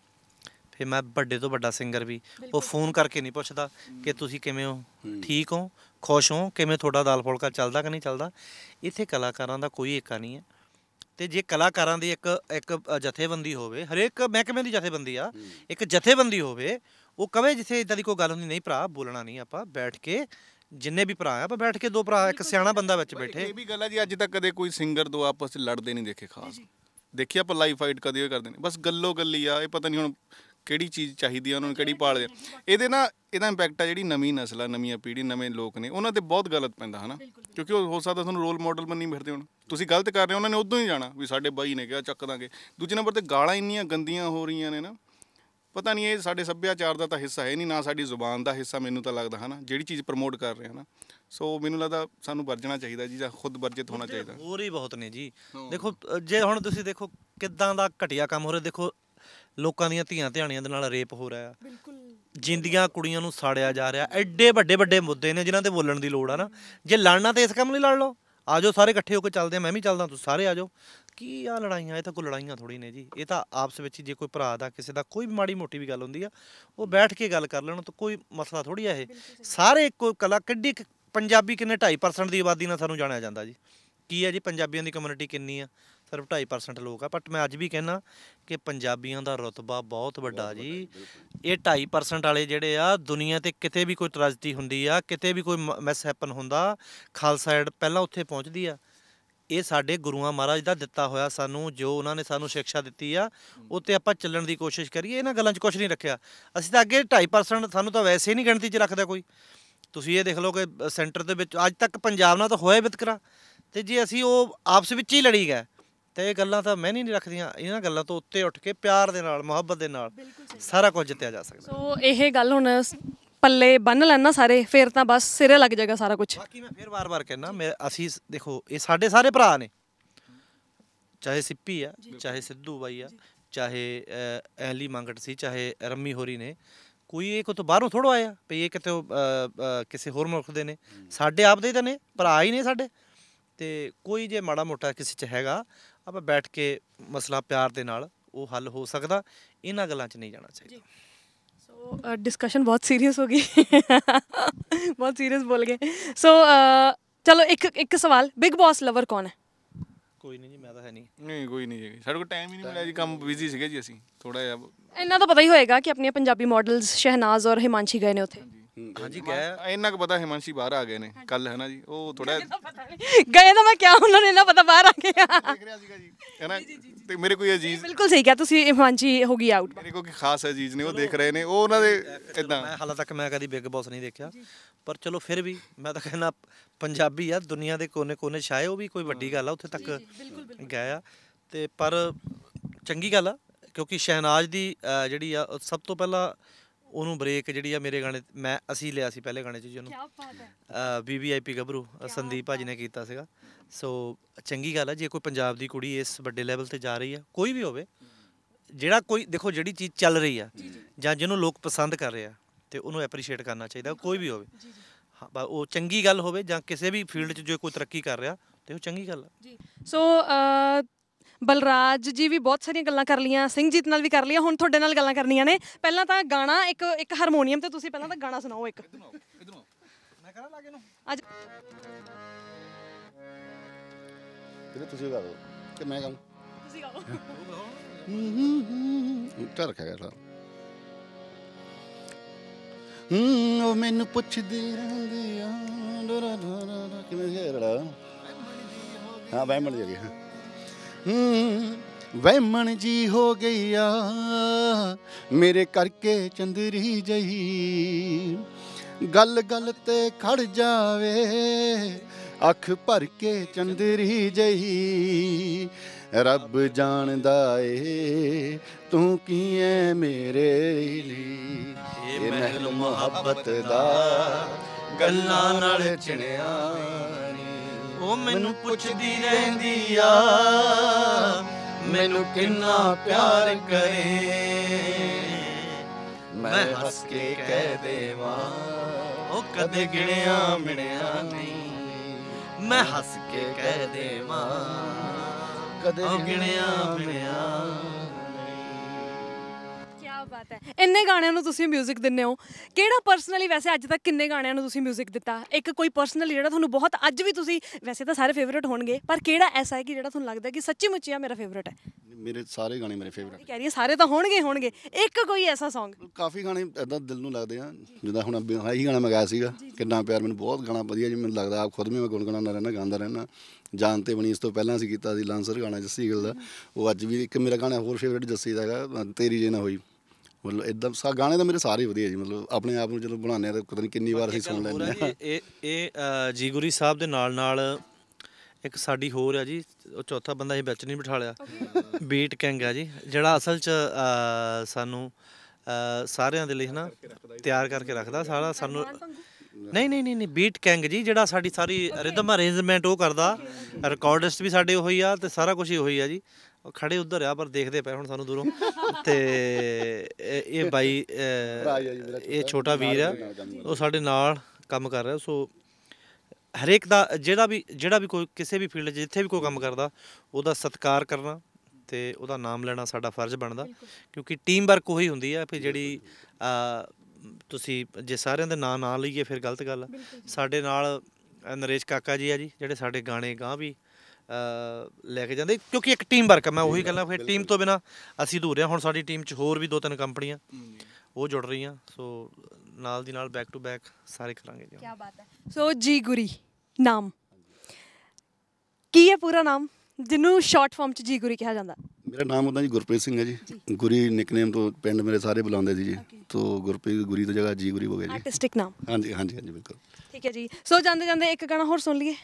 ਫਿਰ ਮੈਂ ਵੱਡੇ ਤੋਂ ਵੱਡਾ ਸਿੰਗਰ ਵੀ ਉਹ ਫੋਨ ਕਰਕੇ ਨਹੀਂ ਪੁੱਛਦਾ ਕਿ ਤੁਸੀਂ ਕਿਵੇਂ ਹੋ ਠੀਕ ਹੋ ਖੁਸ਼ ਹੋ ਕਿਵੇਂ ਤੁਹਾਡਾ ਦਾਲ ਫੁਲਕਾ ਚੱਲਦਾ ਕਿ ਨਹੀਂ ਚੱਲਦਾ ਇੱਥੇ ਕਲਾਕਾਰਾਂ ਦਾ ਕੋਈ ਏਕਾ ਨਹੀਂ ਹੈ ਤੇ ਜੇ ਕਲਾਕਾਰਾਂ ਦੀ ਇੱਕ ਇੱਕ ਜਥੇਬੰਦੀ ਹੋਵੇ ਹਰੇਕ ਮਹਿਕਮੇ ਦੀ ਜਥੇਬੰਦੀ ਆ ਇੱਕ ਜਥੇਬੰਦੀ ਹੋਵੇ ਉਹ ਕਵੇ ਜਿੱਥੇ ਇਦਾਂ ਦੀ ਕੋਈ ਗੱਲ ਹੁੰਦੀ ਨਹੀਂ ਭਰਾ ਬੋਲਣਾ ਨਹੀਂ ਆਪਾਂ ਬੈਠ ਕੇ ਜਿੰਨੇ ਵੀ ਭਰਾ ਆ ਆਪਾਂ ਬੈਠ ਕੇ ਦੋ ਭਰਾ ਇੱਕ ਸਿਆਣਾ ਬੰਦਾ ਵਿੱਚ ਬੈਠੇ ਇਹ ਵੀ ਗੱਲ ਹੈ ਜੀ ਅੱਜ ਤੱਕ ਕਦੇ ਕੋਈ ਸਿੰਗਰ ਦੋ ਆਪਸ ਵਿੱਚ ਲੜਦੇ ਨਹੀਂ ਦੇਖੇ ਖਾਸ ਦੇਖੀ ਆਪਾਂ ਲਾਈਵ ਫਾਈਟ ਕਦੇ ਹੋਏ ਕਰਦੇ ਨੇ ਬਸ ਗੱਲੋ ਗੱਲੀ ਆ ਇਹ ਪਤਾ ਨਹੀਂ ਹੁਣ ਕਿਹੜੀ ਚੀਜ਼ ਚਾਹੀਦੀ ਆ ਉਹਨਾਂ ਨੂੰ ਕਿਹੜੀ ਪਾਲਦੇ ਇਹਦੇ ਨਾਲ ਇਹਦਾ ਇੰਪੈਕਟ ਆ ਜਿਹੜੀ ਨਵੀਂ ਨਸਲ ਆ ਨਵੀਂ ਪੀੜ੍ਹੀ ਨਵੇਂ ਲੋਕ ਨੇ ਉਹਨਾਂ ਤੇ ਬਹੁਤ ਗਲਤ ਪੈਂਦਾ ਹਨਾ ਕਿਉਂਕਿ ਉਹ ਹੋ ਸਕਦਾ ਤੁਹਾਨੂੰ ਰੋਲ ਮਾਡਲ ਮੰਨੀ ਫਿਰਦੇ ਹੁਣ ਤੁਸੀਂ ਗਲਤ ਕਰ ਰਹੇ ਹੋ ਉਹਨਾਂ ਨੇ ਉਦੋਂ ਹੀ ਜਾਣਾ ਵੀ ਸਾਡੇ ਬਾਈ ਨੇ ਕਿਹਾ ਚੱਕ ਦਾਂਗੇ ਦੂਜੇ ਨੰਬਰ ਤੇ ਗਾਲਾਂ ਇੰਨੀਆਂ ਗੰਦੀਆਂ ਹੋ ਰਹੀਆਂ ਨੇ ਨਾ ਪਤਾ ਨਹੀਂ ਇਹ ਸਾਡੇ ਸੱਭਿਆਚਾਰ ਦਾ ਤਾਂ ਹਿੱਸਾ ਹੈ ਨਹੀਂ ਨਾ ਸਾਡੀ ਜ਼ੁਬਾਨ ਦਾ ਹਿੱਸਾ ਮੈਨੂੰ ਤਾਂ ਲੱਗਦਾ ਹਨਾ ਜਿਹੜੀ ਚੀਜ਼ ਪ੍ਰਮੋਟ ਕਰ ਰਹੇ ਹਨਾ ਸੋ ਮੈਨੂੰ ਲੱਗਦਾ ਸਾਨੂੰ ਵਰਜਣਾ ਚਾਹੀਦਾ ਜੀ ਜਾਂ ਖੁਦ ਵਰਜਿਤ ਹੋਣਾ ਚਾਹੀਦਾ ਹੋਰ ਹੀ ਬਹੁਤ ਨੇ ਜੀ ਦੇਖੋ ਜੇ ਹੁਣ ਤੁਸੀਂ ਦੇਖੋ ਕਿੱਦਾਂ ਦਾ ਘਟਿਆ ਕੰਮ ਹੋ ਰਿਹਾ ਦੇਖੋ ਲੋਕਾਂ ਦੀਆਂ ਧੀਆਂ ਧਿਆਣੀਆਂ ਦੇ ਨਾਲ ਰੇਪ ਹੋ ਰਿਹਾ ਬਿਲਕੁਲ ਜਿੰਦੀਆਂ ਕੁੜੀਆਂ ਨੂੰ ਸਾੜਿਆ ਜਾ ਰਿਹਾ ਐਡੇ ਵੱਡੇ ਵੱਡੇ ਮੁੱਦੇ ਨੇ ਜਿਨ੍ਹਾਂ ਤੇ ਬੋਲਣ ਦੀ ਲੋੜ ਆ ਨਾ ਜੇ ਲੜਨਾ ਤੇ ਇਸ ਕੰਮ ਲਈ ਲੜ ਲਓ ਆਜੋ ਸਾਰੇ ਇਕੱਠੇ ਹੋ ਕੇ ਚੱਲਦੇ ਆ ਮੈਂ ਵੀ ਚੱਲਦਾ ਤੁਸੀਂ ਸਾਰੇ ਆਜੋ ਕੀ ਆ ਲੜਾਈਆਂ ਇਹ ਤਾਂ ਕੋਈ ਲੜਾਈਆਂ ਥੋੜੀ ਨੇ ਜੀ ਇਹ ਤਾਂ ਆਪਸ ਵਿੱਚ ਜੇ ਕੋਈ ਭਰਾ ਦਾ ਕਿਸੇ ਦਾ ਕੋਈ ਵੀ ਮਾੜੀ ਮੋਟੀ ਵੀ ਗੱਲ ਹੁੰਦੀ ਆ ਉਹ ਬੈਠ ਕੇ ਗੱਲ ਕਰ ਲੈਣ ਤਾਂ ਕੋਈ ਮਸਲਾ ਥੋੜੀ ਆ ਇਹ ਸਾਰੇ ਇੱਕੋ ਕਲਾ ਕਿੱਡੀ ਪੰਜਾਬੀ ਕਿੰਨੇ 2.5% ਦੀ ਆਬਾਦੀ ਨਾਲ ਸਾਨੂੰ ਜਾਣਿਆ ਜਾਂਦਾ ਜੀ ਕੀ ਹੈ ਜੀ ਪੰਜਾਬੀਆਂ ਦੀ ਕਮਿਊਨਿਟੀ ਕਿੰਨੀ ਆ ਸਿਰਫ 2.5% ਲੋਕ ਆ ਬਟ ਮੈਂ ਅੱਜ ਵੀ ਕਹਿਣਾ ਕਿ ਪੰਜਾਬੀਆਂ ਦਾ ਰਤਬਾ ਬਹੁਤ ਵੱਡਾ ਜੀ ਇਹ 2.5% ਵਾਲੇ ਜਿਹੜੇ ਆ ਦੁਨੀਆ ਤੇ ਕਿਤੇ ਵੀ ਕੋਈ ਟ੍ਰੈਜਡੀ ਹੁੰਦੀ ਆ ਕਿਤੇ ਵੀ ਕੋਈ ਮਿਸ ਹੈਪਨ ਹੁੰਦਾ ਖਾਲਸਾ ਐਡ ਪਹਿਲਾਂ ਉੱਥੇ ਪਹੁੰਚਦੀ ਆ ਇਹ ਸਾਡੇ ਗੁਰੂਆਂ ਮਹਾਰਾਜ ਦਾ ਦਿੱਤਾ ਹੋਇਆ ਸਾਨੂੰ ਜੋ ਉਹਨਾਂ ਨੇ ਸਾਨੂੰ ਸਿੱਖਿਆ ਦਿੱਤੀ ਆ ਉੱਤੇ ਆਪਾਂ ਚੱਲਣ ਦੀ ਕੋਸ਼ਿਸ਼ ਕਰੀਏ ਇਹਨਾਂ ਗੱਲਾਂ 'ਚ ਕੁਝ ਨਹੀਂ ਰੱਖਿਆ ਅਸੀਂ ਤਾਂ ਅੱਗੇ 2.5% ਸਾਨੂੰ ਤਾਂ ਵੈਸੇ ਨਹੀਂ ਗਿਣਤੀ 'ਚ ਰੱਖਦਾ ਕੋਈ ਤੁਸੀਂ ਇਹ ਦੇਖ ਲਓ ਕਿ ਸੈਂਟਰ ਦੇ ਵਿੱਚ ਅੱਜ ਤੱਕ ਪੰਜਾਬ ਨਾਲ ਤਾਂ ਹੋਇਆ ਵਿਤਕਰਾ ਤੇ ਜੇ ਅਸੀਂ ਉਹ ਆਪਸ ਵਿੱਚ ਹੀ ਲੜੀ ਗਏ ਤੇ ਇਹ ਗੱਲਾਂ ਤਾਂ ਮੈਂ ਨਹੀਂ ਰੱਖਦੀਆਂ ਇਹਨਾਂ ਗੱਲਾਂ ਤੋਂ ਉੱਤੇ ਉੱਠ ਕੇ ਪਿਆਰ ਦੇ ਨਾਲ ਮੁਹੱਬਤ ਦੇ ਨਾਲ ਸਾਰਾ ਕੁਝ ਜਿੱਤਿਆ ਜਾ ਸਕਦਾ ਸੋ ਇਹ ਗੱਲ ਹੁਣ ਪੱਲੇ ਬੰਨ ਲੈਣਾ ਸਾਰੇ ਫੇਰ ਤਾਂ ਬਸ ਸਿਰੇ ਲੱਗ ਜਾਏਗਾ ਸਾਰਾ ਕੁਝ ਬਾਕੀ ਮੈਂ ਫੇਰ ਵਾਰ-ਵਾਰ ਕਹਿਣਾ ਅਸੀਂ ਦੇਖੋ ਇਹ ਸਾਡੇ ਸਾਰੇ ਭਰਾ ਨੇ ਚਾਹੇ ਸਿੱਪੀ ਆ ਚਾਹੇ ਸਿੱਧੂ ਬਾਈ ਆ ਚਾਹੇ ਐਲੀ ਮੰਗਟ ਸੀ ਚਾਹੇ ਰੰਮੀ ਹੋਰੀ ਨੇ ਕੋਈ ਇਹ ਤੋਂ ਬਾਹਰੋਂ ਥੋੜਾ ਆਇਆ ਵੀ ਇਹ ਕਿਤੇ ਕਿਸੇ ਹੋਰ ਮੁਲਕ ਦੇ ਨੇ ਸਾਡੇ ਆਪ ਦੇ ਤਾਂ ਨੇ ਭਰਾ ਹੀ ਨੇ ਸਾਡੇ ਤੇ ਕੋਈ ਜੇ ਮਾੜਾ ਮੋਟਾ ਕਿਸੇ 'ਚ ਹੈਗਾ ਆਪਾਂ ਬੈਠ ਕੇ ਮਸਲਾ ਪਿਆਰ ਦੇ ਨਾਲ ਉਹ ਹੱਲ ਹੋ ਸਕਦਾ ਇਹਨਾਂ ਗੱਲਾਂ 'ਚ ਨਹੀਂ ਜਾਣਾ ਚਾਹੀਦਾ ਸੋ ਡਿਸਕਸ਼ਨ ਬਹੁਤ ਸੀਰੀਅਸ ਹੋ ਗਈ ਬਹੁਤ ਸੀਰੀਅਸ ਬੋਲ ਗਏ ਸੋ ਚਲੋ ਇੱਕ ਇੱਕ ਸਵਾਲ ਬਿਗ ਬਾਸ ਲਵਰ ਕੌਣ ਹੈ ਕੋਈ ਨਹੀਂ ਜੀ ਮੈਂ ਤਾਂ ਹੈ ਨਹੀਂ ਨਹੀਂ ਕੋਈ ਨਹੀਂ ਜੀ ਸਾਡੇ ਕੋਲ ਟਾਈਮ ਹੀ ਨਹੀਂ ਮਿਲਿਆ ਜੀ ਕੰਮ ਬਿਜ਼ੀ ਸੀਗੇ ਜੀ ਅਸੀਂ ਥੋੜਾ ਜਿਹਾ ਇਹਨਾਂ ਦਾ ਪਤਾ ਹੀ ਹੋਏਗਾ ਕਿ ਆਪਣੀਆਂ ਪੰਜਾਬੀ ਮਾਡਲਸ ਸ਼ਹਿਨਾਜ਼ ਔਰ ਹਿਮਾਂਸ਼ੀ ਗਏ ਨੇ ਉੱਥੇ ਹਾਂਜੀ ਗਿਆ ਇੰਨਾ ਕੁ ਪਤਾ ਹਿਮਾਂਸ਼ੀ ਬਾਹਰ ਆ ਗਏ ਨੇ ਕੱਲ ਹੈ ਨਾ ਜੀ ਉਹ ਥੋੜਾ ਗਏ ਤਾਂ ਮੈਂ ਕਿਹਾ ਉਹਨਾਂ ਨੇ ਇੰਨਾ ਪਤਾ ਬਾਹਰ ਆ ਗਏ ਆ ਦੇਖ ਰਿਹਾ ਸੀਗਾ ਜੀ ਹੈ ਨਾ ਤੇ ਮੇਰੇ ਕੋਈ ਅਜੀਜ਼ ਬਿਲਕੁਲ ਸਹੀ ਕਿਹਾ ਤੁਸੀਂ ਹਿਮਾਂਸ਼ੀ ਹੋ ਗਈ ਆਊਟ ਮੇਰੇ ਕੋਈ ਖਾਸ ਅਜੀਜ਼ ਨੇ ਉਹ ਦੇਖ ਰਹੇ ਨੇ ਉਹ ਉਹਨਾਂ ਦੇ ਇਦਾਂ ਮੈਂ ਹਾਲੇ ਤੱਕ ਮੈਂ ਕਦੀ ਬਿਗ ਬੌਸ ਨਹੀਂ ਦੇਖਿਆ ਪਰ ਚਲੋ ਫਿਰ ਵੀ ਮੈਂ ਤਾਂ ਕਹਿੰਦਾ ਪੰਜਾਬੀ ਆ ਦੁਨੀਆ ਦੇ ਕੋਨੇ-ਕੋਨੇ ਛਾਏ ਉਹ ਵੀ ਕੋਈ ਵੱਡੀ ਗੱਲ ਆ ਉੱਥੇ ਤੱਕ ਗਏ ਆ ਤੇ ਪਰ ਚੰਗੀ ਗੱਲ ਆ ਕਿਉਂਕਿ ਸ਼ਹਿਨਾਜ਼ ਦੀ ਜਿਹੜੀ ਆ ਸਭ ਤੋਂ ਪਹਿਲਾਂ ਉਹਨੂੰ ਬ੍ਰੇਕ ਜਿਹੜੀ ਆ ਮੇਰੇ ਗਾਣੇ ਮੈਂ ਅਸੀਂ ਲਿਆ ਸੀ ਪਹਿਲੇ ਗਾਣੇ 'ਚ ਜੀ ਉਹਨੂੰ ਕੀ ਬਾਤ ਹੈ ਬੀਬੀਆਈਪੀ ਗੱਭਰੂ ਸੰਦੀਪ ਭਾਜੀ ਨੇ ਕੀਤਾ ਸੀਗਾ ਸੋ ਚੰਗੀ ਗੱਲ ਆ ਜੇ ਕੋਈ ਪੰਜਾਬ ਦੀ ਕੁੜੀ ਇਸ ਵੱਡੇ ਲੈਵਲ ਤੇ ਜਾ ਰਹੀ ਆ ਕੋਈ ਵੀ ਹੋਵੇ ਜਿਹੜਾ ਕੋਈ ਦੇਖੋ ਜਿਹੜੀ ਚੀਜ਼ ਚੱਲ ਰਹੀ ਆ ਜਾਂ ਜਿਹਨੂੰ ਲੋਕ ਪਸੰਦ ਕਰ ਰਹੇ ਆ ਤੇ ਉਹਨੂੰ ਐਪਰੀਸ਼ੀਏਟ ਕਰਨਾ ਚਾਹੀਦਾ ਕੋਈ ਵੀ ਹੋਵੇ ਹਾਂ ਉਹ ਚੰਗੀ ਗੱਲ ਹੋਵੇ ਜਾਂ ਕਿਸੇ ਵੀ ਫੀਲਡ 'ਚ ਜੋ ਕੋਈ ਤਰੱਕੀ ਕਰ ਰਿਹਾ ਤੇ ਉਹ ਚੰਗੀ ਗੱਲ ਆ ਜੀ ਸੋ ਬਲਰਾਜ ਜੀ ਵੀ ਬਹੁਤ ਸਾਰੀਆਂ ਗੱਲਾਂ ਕਰ ਲੀਆਂ ਸਿੰਘ ਜੀਤ ਨਾਲ ਵੀ ਕਰ ਲੀਆਂ ਹੁਣ ਤੁਹਾਡੇ ਨਾਲ ਗੱਲਾਂ ਕਰਨੀਆਂ ਨੇ ਪਹਿਲਾਂ ਤਾਂ ਗਾਣਾ ਇੱਕ ਇੱਕ ਹਾਰਮੋਨੀਅਮ ਤੇ ਤੁਸੀਂ ਪਹਿਲਾਂ ਤਾਂ ਗਾਣਾ ਸੁਣਾਓ ਇੱਕ ਮੈਂ ਕਰਾਂ ਲਾਗੇ ਨੂੰ ਅੱਜ ਕਿਤੇ ਤੁਸੀਂ ਗਾਓ ਤੇ ਕਿ ਮੈਂ ਗਾਉਂ ਤੁਸੀਂ ਗਾਓ ਹੂੰ ਹੂੰ ਉੱਤਰ ਰੱਖਿਆ ਗਿਆ ਹੂੰ ਉਹ ਮੈਨੂੰ ਪੁੱਛਦੇ ਰਹਿੰਦੇ ਆ ਡਰ ਡਰ ਕਿਵੇਂ ਗਿਆ ਰੜਾ ਹਾਂ ਬੈਮਣ ਜੀ ਗਿਆ ਵੈਮਣ ਜੀ ਹੋ ਗਈਆ ਮੇਰੇ ਕਰਕੇ ਚੰਦਰੀ ਜਹੀ ਗੱਲ ਗੱਲ ਤੇ ਖੜ ਜਾਵੇ ਅੱਖ ਭਰ ਕੇ ਚੰਦਰੀ ਜਹੀ ਰੱਬ ਜਾਣਦਾ ਏ ਤੂੰ ਕੀ ਐ ਮੇਰੇ ਲਈ ਇਹ ਮਹਿਲ ਮੁਹੱਬਤ ਦਾ ਗੱਲਾਂ ਨਾਲ ਚਿਣਿਆ ਉਹ ਮੈਨੂੰ ਪੁੱਛਦੀ ਰਹਿੰਦੀ ਆ ਮੈਨੂੰ ਕਿੰਨਾ ਪਿਆਰ ਕਰੇ ਮੈਂ ਹੱਸ ਕੇ ਕਹਿ ਦੇਵਾਂ ਉਹ ਕਦੇ ਗਿਣਿਆ ਮਿਣਿਆ ਨਹੀਂ ਮੈਂ ਹੱਸ ਕੇ ਕਹਿ ਦੇਵਾਂ ਕਦੇ ਗਿਣਿਆ ਮਿਣਿਆ ਬਾਤ ਹੈ ਇੰਨੇ ਗਾਣਿਆਂ ਨੂੰ ਤੁਸੀਂ 뮤직 ਦਿੰਨੇ ਹੋ ਕਿਹੜਾ ਪਰਸਨਲੀ ਵੈਸੇ ਅੱਜ ਤੱਕ ਕਿੰਨੇ ਗਾਣਿਆਂ ਨੂੰ ਤੁਸੀਂ 뮤직 ਦਿੱਤਾ ਇੱਕ ਕੋਈ ਪਰਸਨਲੀ ਜਿਹੜਾ ਤੁਹਾਨੂੰ ਬਹੁਤ ਅੱਜ ਵੀ ਤੁਸੀਂ ਵੈਸੇ ਤਾਂ ਸਾਰੇ ਫੇਵਰਿਟ ਹੋਣਗੇ ਪਰ ਕਿਹੜਾ ਐਸਾ ਹੈ ਕਿ ਜਿਹੜਾ ਤੁਹਾਨੂੰ ਲੱਗਦਾ ਕਿ ਸੱਚੀ ਮੁੱਚੀ ਆ ਮੇਰਾ ਫੇਵਰਿਟ ਹੈ ਮੇਰੇ ਸਾਰੇ ਗਾਣੇ ਮੇਰੇ ਫੇਵਰਿਟ ਕਹਿ ਰਹੀ ਹੈ ਸਾਰੇ ਤਾਂ ਹੋਣਗੇ ਹੋਣਗੇ ਇੱਕ ਕੋਈ ਐਸਾ Song ਕਾਫੀ ਗਾਣੇ ਐਦਾਂ ਦਿਲ ਨੂੰ ਲੱਗਦੇ ਆ ਜਿੱਦਾਂ ਹੁਣ ਆਹੀ ਗਾਣਾ ਮਗਾਇਆ ਸੀਗਾ ਕਿੰਨਾ ਪਿਆਰ ਮੈਨੂੰ ਬਹੁਤ ਗਾਣਾ ਵਧੀਆ ਜੀ ਮੈਨੂੰ ਲੱਗਦਾ ਆਪ ਖੁਦ ਵੀ ਮੈਂ ਗੁੰਗਣਾਉਂਦਾ ਰਹਿਣਾ ਗਾਉਂਦਾ ਰਹਿਣਾ ਜਾਨ ਤੇ ਬਣੀ ਇਸ ਤੋਂ ਪਹਿਲਾਂ ਸੀ ਕੀਤਾ ਸੀ ਲਾਂਸਰ ਗਾਣਾ ਜੱਸੀ ਦਾ ਉਹ ਅੱਜ ਵੀ ਇੱਕ ਮੇਰਾ ਗਾਣਾ ਹੋਰ ਫੇਵਰਿਟ ਜੱਸੀ ਦਾ ਹੈਗਾ ਤੇਰੀ ਜੇ ਨਾ ਹੋਈ ਮਤਲਬ ਇਦਾਂ ਸਾ ਗਾਣੇ ਤਾਂ ਮੇਰੇ ਸਾਰੇ ਵਧੀਆ ਜੀ ਮਤਲਬ ਆਪਣੇ ਆਪ ਨੂੰ ਜਦੋਂ ਬਣਾਉਂਦੇ ਆ ਤਾਂ ਪਤਾ ਨਹੀਂ ਕਿੰਨੀ ਵਾਰ ਅਸੀਂ ਸੁਣ ਲੈਂਦੇ ਆ ਇਹ ਇਹ ਜੀਗੁਰੀ ਸਾਹਿਬ ਦੇ ਨਾਲ ਨਾਲ ਇੱਕ ਸਾਡੀ ਹੋਰ ਆ ਜੀ ਉਹ ਚੌਥਾ ਬੰਦਾ ਇਹ ਵਿੱਚ ਨਹੀਂ ਬਿਠਾ ਲਿਆ ਬੀਟ ਕਿੰਗ ਆ ਜੀ ਜਿਹੜਾ ਅਸਲ 'ਚ ਸਾਨੂੰ ਸਾਰਿਆਂ ਦੇ ਲਈ ਹਨਾ ਤਿਆਰ ਕਰਕੇ ਰੱਖਦਾ ਸਾਰਾ ਸਾਨੂੰ ਨਹੀਂ ਨਹੀਂ ਨਹੀਂ ਬੀਟ ਕੈਂਗ ਜੀ ਜਿਹੜਾ ਸਾਡੀ ਸਾਰੀ ਰਿਦਮ ਅਰੇਂਜਮੈਂਟ ਉਹ ਕਰਦਾ ਰਿਕਾਰਡਿਸਟ ਵੀ ਸਾਡੇ ਉਹੀ ਆ ਤੇ ਸਾਰਾ ਕੁਝ ਹੀ ਉਹੀ ਆ ਜੀ ਉਹ ਖੜੇ ਉਧਰ ਆ ਪਰ ਦੇਖਦੇ ਪਏ ਹੁਣ ਸਾਨੂੰ ਦੂਰੋਂ ਤੇ ਇਹ ਬਾਈ ਇਹ ਛੋਟਾ ਵੀਰ ਆ ਉਹ ਸਾਡੇ ਨਾਲ ਕੰਮ ਕਰ ਰਿਹਾ ਸੋ ਹਰੇਕ ਦਾ ਜਿਹੜਾ ਵੀ ਜਿਹੜਾ ਵੀ ਕੋਈ ਕਿਸੇ ਵੀ ਫੀਲਡ 'ਚ ਜਿੱਥੇ ਵੀ ਕੋਈ ਕੰਮ ਕਰਦਾ ਉਹਦਾ ਸਤਿਕਾਰ ਕਰਨਾ ਤੇ ਉਹਦਾ ਨਾਮ ਲੈਣਾ ਸਾਡਾ ਫਰਜ਼ ਬਣਦਾ ਕਿਉਂਕਿ ਟੀਮ ਵਰਕ ਉਹੀ ਹੁੰਦੀ ਆ ਫਿਰ ਜਿਹੜੀ ਤੁਸੀਂ ਜੇ ਸਾਰਿਆਂ ਦੇ ਨਾਂ ਨਾ ਲਈਏ ਫਿਰ ਗਲਤ ਗੱਲ ਆ ਸਾਡੇ ਨਾਲ ਨਰੇਸ਼ ਕਾਕਾ ਜੀ ਆ ਜੀ ਜਿਹੜੇ ਸਾਡੇ ਗਾਣੇ ਗਾਂ ਵੀ ਲੈ ਕੇ ਜਾਂਦੇ ਕਿਉਂਕਿ ਇੱਕ ਟੀਮ ਵਰਕ ਆ ਮੈਂ ਉਹੀ ਗੱਲਾਂ ਫਿਰ ਟੀਮ ਤੋਂ ਬਿਨਾ ਅਸੀਂ ਦੂਰ ਆ ਹੁਣ ਸਾਡੀ ਟੀਮ 'ਚ ਹੋਰ ਵੀ ਦੋ ਤਿੰਨ ਕੰਪਨੀਆਂ ਉਹ ਜੁੜ ਰਹੀਆਂ ਸੋ ਨਾਲ ਦੀ ਨਾਲ ਬੈਕ ਟੂ ਬੈਕ ਸਾਰੇ ਕਰਾਂਗੇ ਜੀ ਕੀ ਬਾਤ ਹੈ ਸੋ ਜੀ ਗੁਰੀ ਨਾਮ ਕੀ ਹੈ ਪੂਰਾ ਨਾਮ ਜਿਹਨੂੰ ਸ਼ਾਰਟ ਫਾਰਮ 'ਚ ਜੀ ਗੁਰੀ ਕਿਹਾ ਜਾਂਦਾ ਮੇਰਾ ਨਾਮ ਉਹਦਾ ਜੀ ਗੁਰਪ੍ਰੀਤ ਸਿੰਘ ਹੈ ਜੀ ਗੁਰੀ ਨਿਕਨੇਮ ਤੋਂ ਪਿੰਡ ਮੇਰੇ ਸਾਰੇ ਬੁਲਾਉਂਦੇ ਸੀ ਜੀ ਤੋਂ ਗੁਰਪ੍ਰੀਤ ਗੁਰੀ ਤੋਂ ਜਗ੍ਹਾ ਜੀ ਗੁਰੀ ਹੋ ਗਿਆ ਜੀ ਆਰਟਿਸਟਿਕ ਨਾਮ ਹਾਂਜੀ ਹਾਂਜੀ ਹਾਂਜੀ ਬਿਲਕੁਲ ਠੀਕ ਹੈ ਜੀ ਸੋ ਜਾਂਦੇ ਜਾਂਦੇ ਇੱਕ ਗਾਣਾ ਹੋਰ ਸੁਣ ਲਈਏ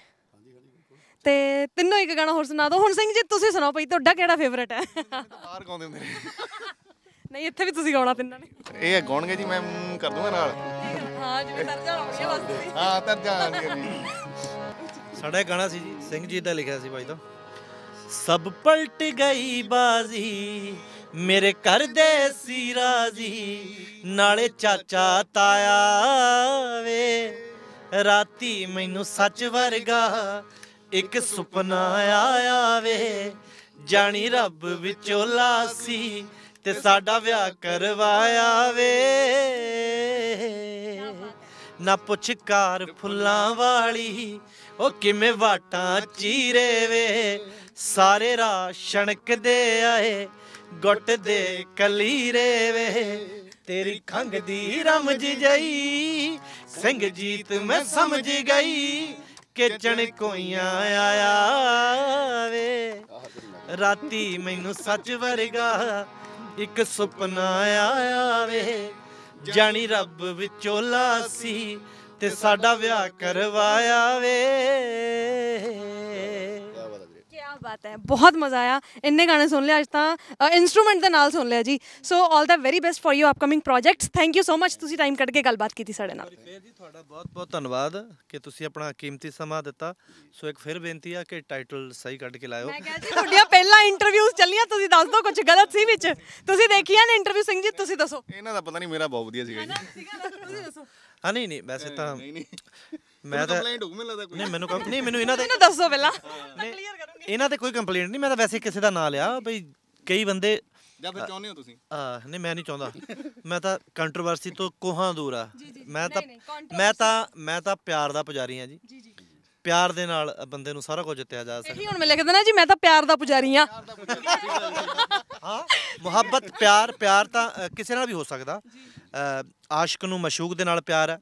ਤੇ ਤਿੰਨੋਂ ਇੱਕ ਗਾਣਾ ਹੋਰ ਸੁਣਾ ਦਿਓ ਹੁਣ ਸਿੰਘ ਜੀ ਤੁਸੀਂ ਸੁਣਾਓ ਭਾਈ ਤੁਹਾਡਾ ਕਿਹੜਾ ਫੇਵਰਟ ਹੈ ਬਾਹਰ ਗਾਉਂਦੇ ਹੁੰਦੇ ਨੇ ਨਹੀਂ ਇੱਥੇ ਵੀ ਤੁਸੀਂ ਗਾਉਣਾ ਤਿੰਨਾਂ ਨੇ ਇਹ ਹੈ ਗਾਉਣਗੇ ਜੀ ਮੈਂ ਕਰ ਦੂੰਗਾ ਨਾਲ ਹਾਂ ਜਿਵੇਂ ਤਰਜਾ ਆਉਣਗੇ ਬਸ ਹਾਂ ਤਰਜਾ ਆਉਣਗੇ ਜੀ <laughs> ਸਾਡਾ ਗਾਣਾ ਸੀ ਜੀ ਸਿੰਘ ਜੀ ਦਾ ਲਿਖਿਆ ਸੀ ਭਾਈ ਤੋਂ ਸਭ ਪਲਟ ਗਈ ਬਾਜ਼ੀ ਮੇਰੇ ਘਰ ਦੇ ਸੀ ਰਾਜ਼ੀ ਨਾਲੇ ਚਾਚਾ ਤਾਇਆ ਵੇ ਰਾਤੀ ਮੈਨੂੰ ਸੱਚ ਵਰਗਾ ਇੱਕ ਸੁਪਨਾ ਆਇਆ ਵੇ ਜਾਣੀ ਰੱਬ ਵਿਚੋਲਾ ਸੀ ਤੇ ਸਾਡਾ ਵਿਆਹ ਕਰਵਾਇਆ ਵੇ ਨਾ ਪੁੱਛ ਕਾਰ ਫੁੱਲਾਂ ਵਾਲੀ ਉਹ ਕਿਵੇਂ ਵਾਟਾਂ ਚੀਰੇ ਵੇ ਸਾਰੇ ਰਾ ਛਣਕਦੇ ਆਏ ਗੁੱਟ ਦੇ ਕਲੀਰੇ ਵੇ ਤੇਰੀ ਖੰਗ ਦੀ ਰਮਜ ਜਈ ਸਿੰਘ ਜੀਤ ਮੈਂ ਸਮਝ ਗਈ ਕਿ ਚਣ ਕੋਈਆਂ ਆਇਆ ਵੇ ਰਾਤੀ ਮੈਨੂੰ ਸੱਚ ਵਰਗਾ ਇੱਕ ਸੁਪਨਾ ਆਇਆ ਵੇ ਜਾਣੀ ਰੱਬ ਵਿਚੋਲਾ ਸੀ ਤੇ ਸਾਡਾ ਵਿਆਹ ਕਰਵਾਇਆ ਵੇ ਬਾਤ ਹੈ ਬਹੁਤ ਮਜ਼ਾ ਆਇਆ ਇੰਨੇ ਗਾਣੇ ਸੁਣ ਲਿਆ ਅੱਜ ਤਾਂ ਇਨਸਟਰੂਮੈਂਟ ਦੇ ਨਾਲ ਸੁਣ ਲਿਆ ਜੀ so all the very best for you upcoming projects thank you so much ਤੁਸੀਂ ਟਾਈਮ ਕੱਢ ਕੇ ਗੱਲਬਾਤ ਕੀਤੀ ਸਾਡੇ ਨਾਲ ਫੇਰ ਜੀ ਤੁਹਾਡਾ ਬਹੁਤ ਬਹੁਤ ਧੰਨਵਾਦ ਕਿ ਤੁਸੀਂ ਆਪਣਾ ਕੀਮਤੀ ਸਮਾਂ ਦਿੱਤਾ ਸੋ ਇੱਕ ਫਿਰ ਬੇਨਤੀ ਆ ਕਿ ਟਾਈਟਲ ਸਹੀ ਕੱਢ ਕੇ ਲਾਇਓ ਮੈਂ ਕਿਹਾ ਜੀ ਤੁਹਾਡੀਆਂ ਪਹਿਲਾਂ ਇੰਟਰਵਿਊਜ਼ ਚੱਲੀਆਂ ਤੁਸੀਂ ਦੱਸ ਦਿਓ ਕੁਝ ਗਲਤ ਸੀ ਵਿੱਚ ਤੁਸੀਂ ਦੇਖੀਆਂ ਨੇ ਇੰਟਰਵਿਊ ਸਿੰਘ ਜੀ ਤੁਸੀਂ ਦੱਸੋ ਇਹਨਾਂ ਦਾ ਪਤਾ ਨਹੀਂ ਮੇਰਾ ਬਹੁਤ ਵਧੀਆ ਸੀਗਾ ਜੀ ਹਾਂ ਨਹੀਂ ਨਹੀਂ ਵੈਸੇ ਤਾਂ ਨਹੀਂ ਨਹੀਂ ਮੈਂ ਤਾਂ ਕੰਪਲੇਂਟ ਹੋਊ ਮੈਨੂੰ ਲੱਗਦਾ ਕੋਈ ਨਹੀਂ ਮੈਨੂੰ ਨਹੀਂ ਮੈਨੂੰ ਇਹਨਾਂ ਦੇ ਇਹਨਾਂ ਦੱਸੋ ਪਹਿਲਾਂ ਮੈਂ ਕਲੀਅਰ ਕਰੂੰਗੀ ਇਹਨਾਂ ਤੇ ਕੋਈ ਕੰਪਲੇਂਟ ਨਹੀਂ ਮੈਂ ਤਾਂ ਵੈਸੇ ਕਿਸੇ ਦਾ ਨਾਂ ਲਿਆ ਬਈ ਕਈ ਬੰਦੇ ਜਾਂ ਫਿਰ ਚਾਹੁੰਦੇ ਹੋ ਤੁਸੀਂ ਆ ਨਹੀਂ ਮੈਂ ਨਹੀਂ ਚਾਹੁੰਦਾ ਮੈਂ ਤਾਂ ਕੰਟਰੋਵਰਸੀ ਤੋਂ ਕੋਹਾਂ ਦੂਰ ਆ ਮੈਂ ਤਾਂ ਨਹੀਂ, ਨਹੀਂ, ਮੈਂ ਤਾਂ ਮੈਂ ਤਾਂ ਪਿਆਰ ਦਾ ਪੁਜਾਰੀ ਆ ਜੀ ਜੀ ਜੀ ਪਿਆਰ ਦੇ ਨਾਲ ਬੰਦੇ ਨੂੰ ਸਾਰਾ ਕੁਝ ਜਿੱਤਿਆ ਜਾ ਸਕਦਾ ਇਹੀ ਹੁਣ ਮੈਂ ਲਿਖ ਦਿੰਦਾ ਜੀ ਮੈਂ ਤਾਂ ਪਿਆਰ ਦਾ ਪੁਜਾਰੀ ਆ ਹਾਂ ਮੁਹੱਬਤ ਪਿਆਰ ਪਿਆਰ ਤਾਂ ਕਿਸੇ ਨਾਲ ਵੀ ਹੋ ਸਕਦਾ ਆਸ਼ਕ ਨੂੰ ਮਸ਼ੂਕ ਦੇ ਨਾਲ ਪਿਆਰ ਹੈ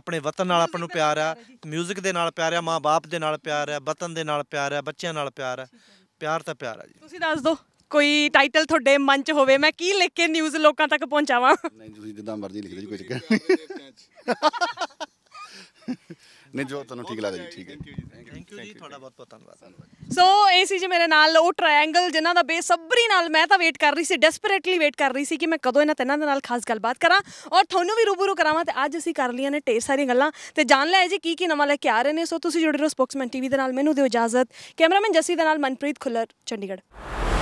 ਆਪਣੇ ਵਤਨ ਨਾਲ ਆਪਾਂ ਨੂੰ ਪਿਆਰ ਆ 뮤직 ਦੇ ਨਾਲ ਪਿਆਰ ਆ ਮਾਪੇ ਦੇ ਨਾਲ ਪਿਆਰ ਆ ਵਤਨ ਦੇ ਨਾਲ ਪਿਆਰ ਆ ਬੱਚਿਆਂ ਨਾਲ ਪਿਆਰ ਆ ਪਿਆਰ ਤਾਂ ਪਿਆਰ ਆ ਜੀ ਤੁਸੀਂ ਦੱਸ ਦਿਓ ਕੋਈ ਟਾਈਟਲ ਤੁਹਾਡੇ ਮਨ 'ਚ ਹੋਵੇ ਮੈਂ ਕੀ ਲਿਖ ਕੇ ਨਿਊਜ਼ ਲੋਕਾਂ ਤੱਕ ਪਹੁੰਚਾਵਾਂ ਨਹੀਂ ਤੁਸੀਂ ਜਿੱਦਾਂ ਮਰਜ਼ੀ ਲਿਖ ਦਿਓ ਕੋਈ ਚੱਕਰ ਨਹੀਂ <laughs> ਨਹੀਂ ਜੋ ਤੁਹਾਨੂੰ ਠੀਕ ਲੱਗਦਾ ਜੀ ਠੀਕ ਹੈ ਥੈਂਕ ਯੂ ਜੀ ਤੁਹਾਡਾ ਬਹੁਤ ਬਹੁਤ ਧੰਨਵਾਦ ਸੋ ਇਹ ਸੀ ਜੀ ਮੇਰੇ ਨਾਲ ਉਹ ਟ੍ਰਾਇੰਗਲ ਜਿਨ੍ਹਾਂ ਦਾ ਬੇਸਬਰੀ ਨਾਲ ਮੈਂ ਤਾਂ ਵੇਟ ਕਰ ਰਹੀ ਸੀ ਡੈਸਪਰੇਟਲੀ ਵੇਟ ਕਰ ਰਹੀ ਸੀ ਕਿ ਮੈਂ ਕਦੋਂ ਇਹਨਾਂ ਤਿੰਨਾਂ ਦੇ ਨਾਲ ਖਾਸ ਗੱਲਬਾਤ ਕਰਾਂ ਔਰ ਤੁਹਾਨੂੰ ਵੀ ਰੂਬਰੂ ਕਰਾਵਾਂ ਤੇ ਅੱਜ ਅਸੀਂ ਕਰ ਲਈਆਂ ਨੇ ਢੇਰ ਸਾਰੀਆਂ ਗੱਲਾਂ ਤੇ ਜਾਣ ਲੈ ਜੀ ਕੀ ਕੀ ਨਵਾਂ ਲੈ ਕੇ ਆ ਰਹੇ ਨੇ ਸੋ ਤੁਸੀਂ ਜੁੜੇ ਰਹੋ ਸਪੋਕਸਮੈਨ ਟੀਵੀ ਦੇ ਨਾਲ ਮੈਨੂੰ ਦਿਓ ਇਜਾਜ਼ਤ ਕੈਮਰਾਮੈਨ ਜੱਸੀ ਦੇ ਨਾਲ ਮਨਪ੍ਰੀਤ ਖੁੱਲਰ ਚੰਡੀਗੜ੍ਹ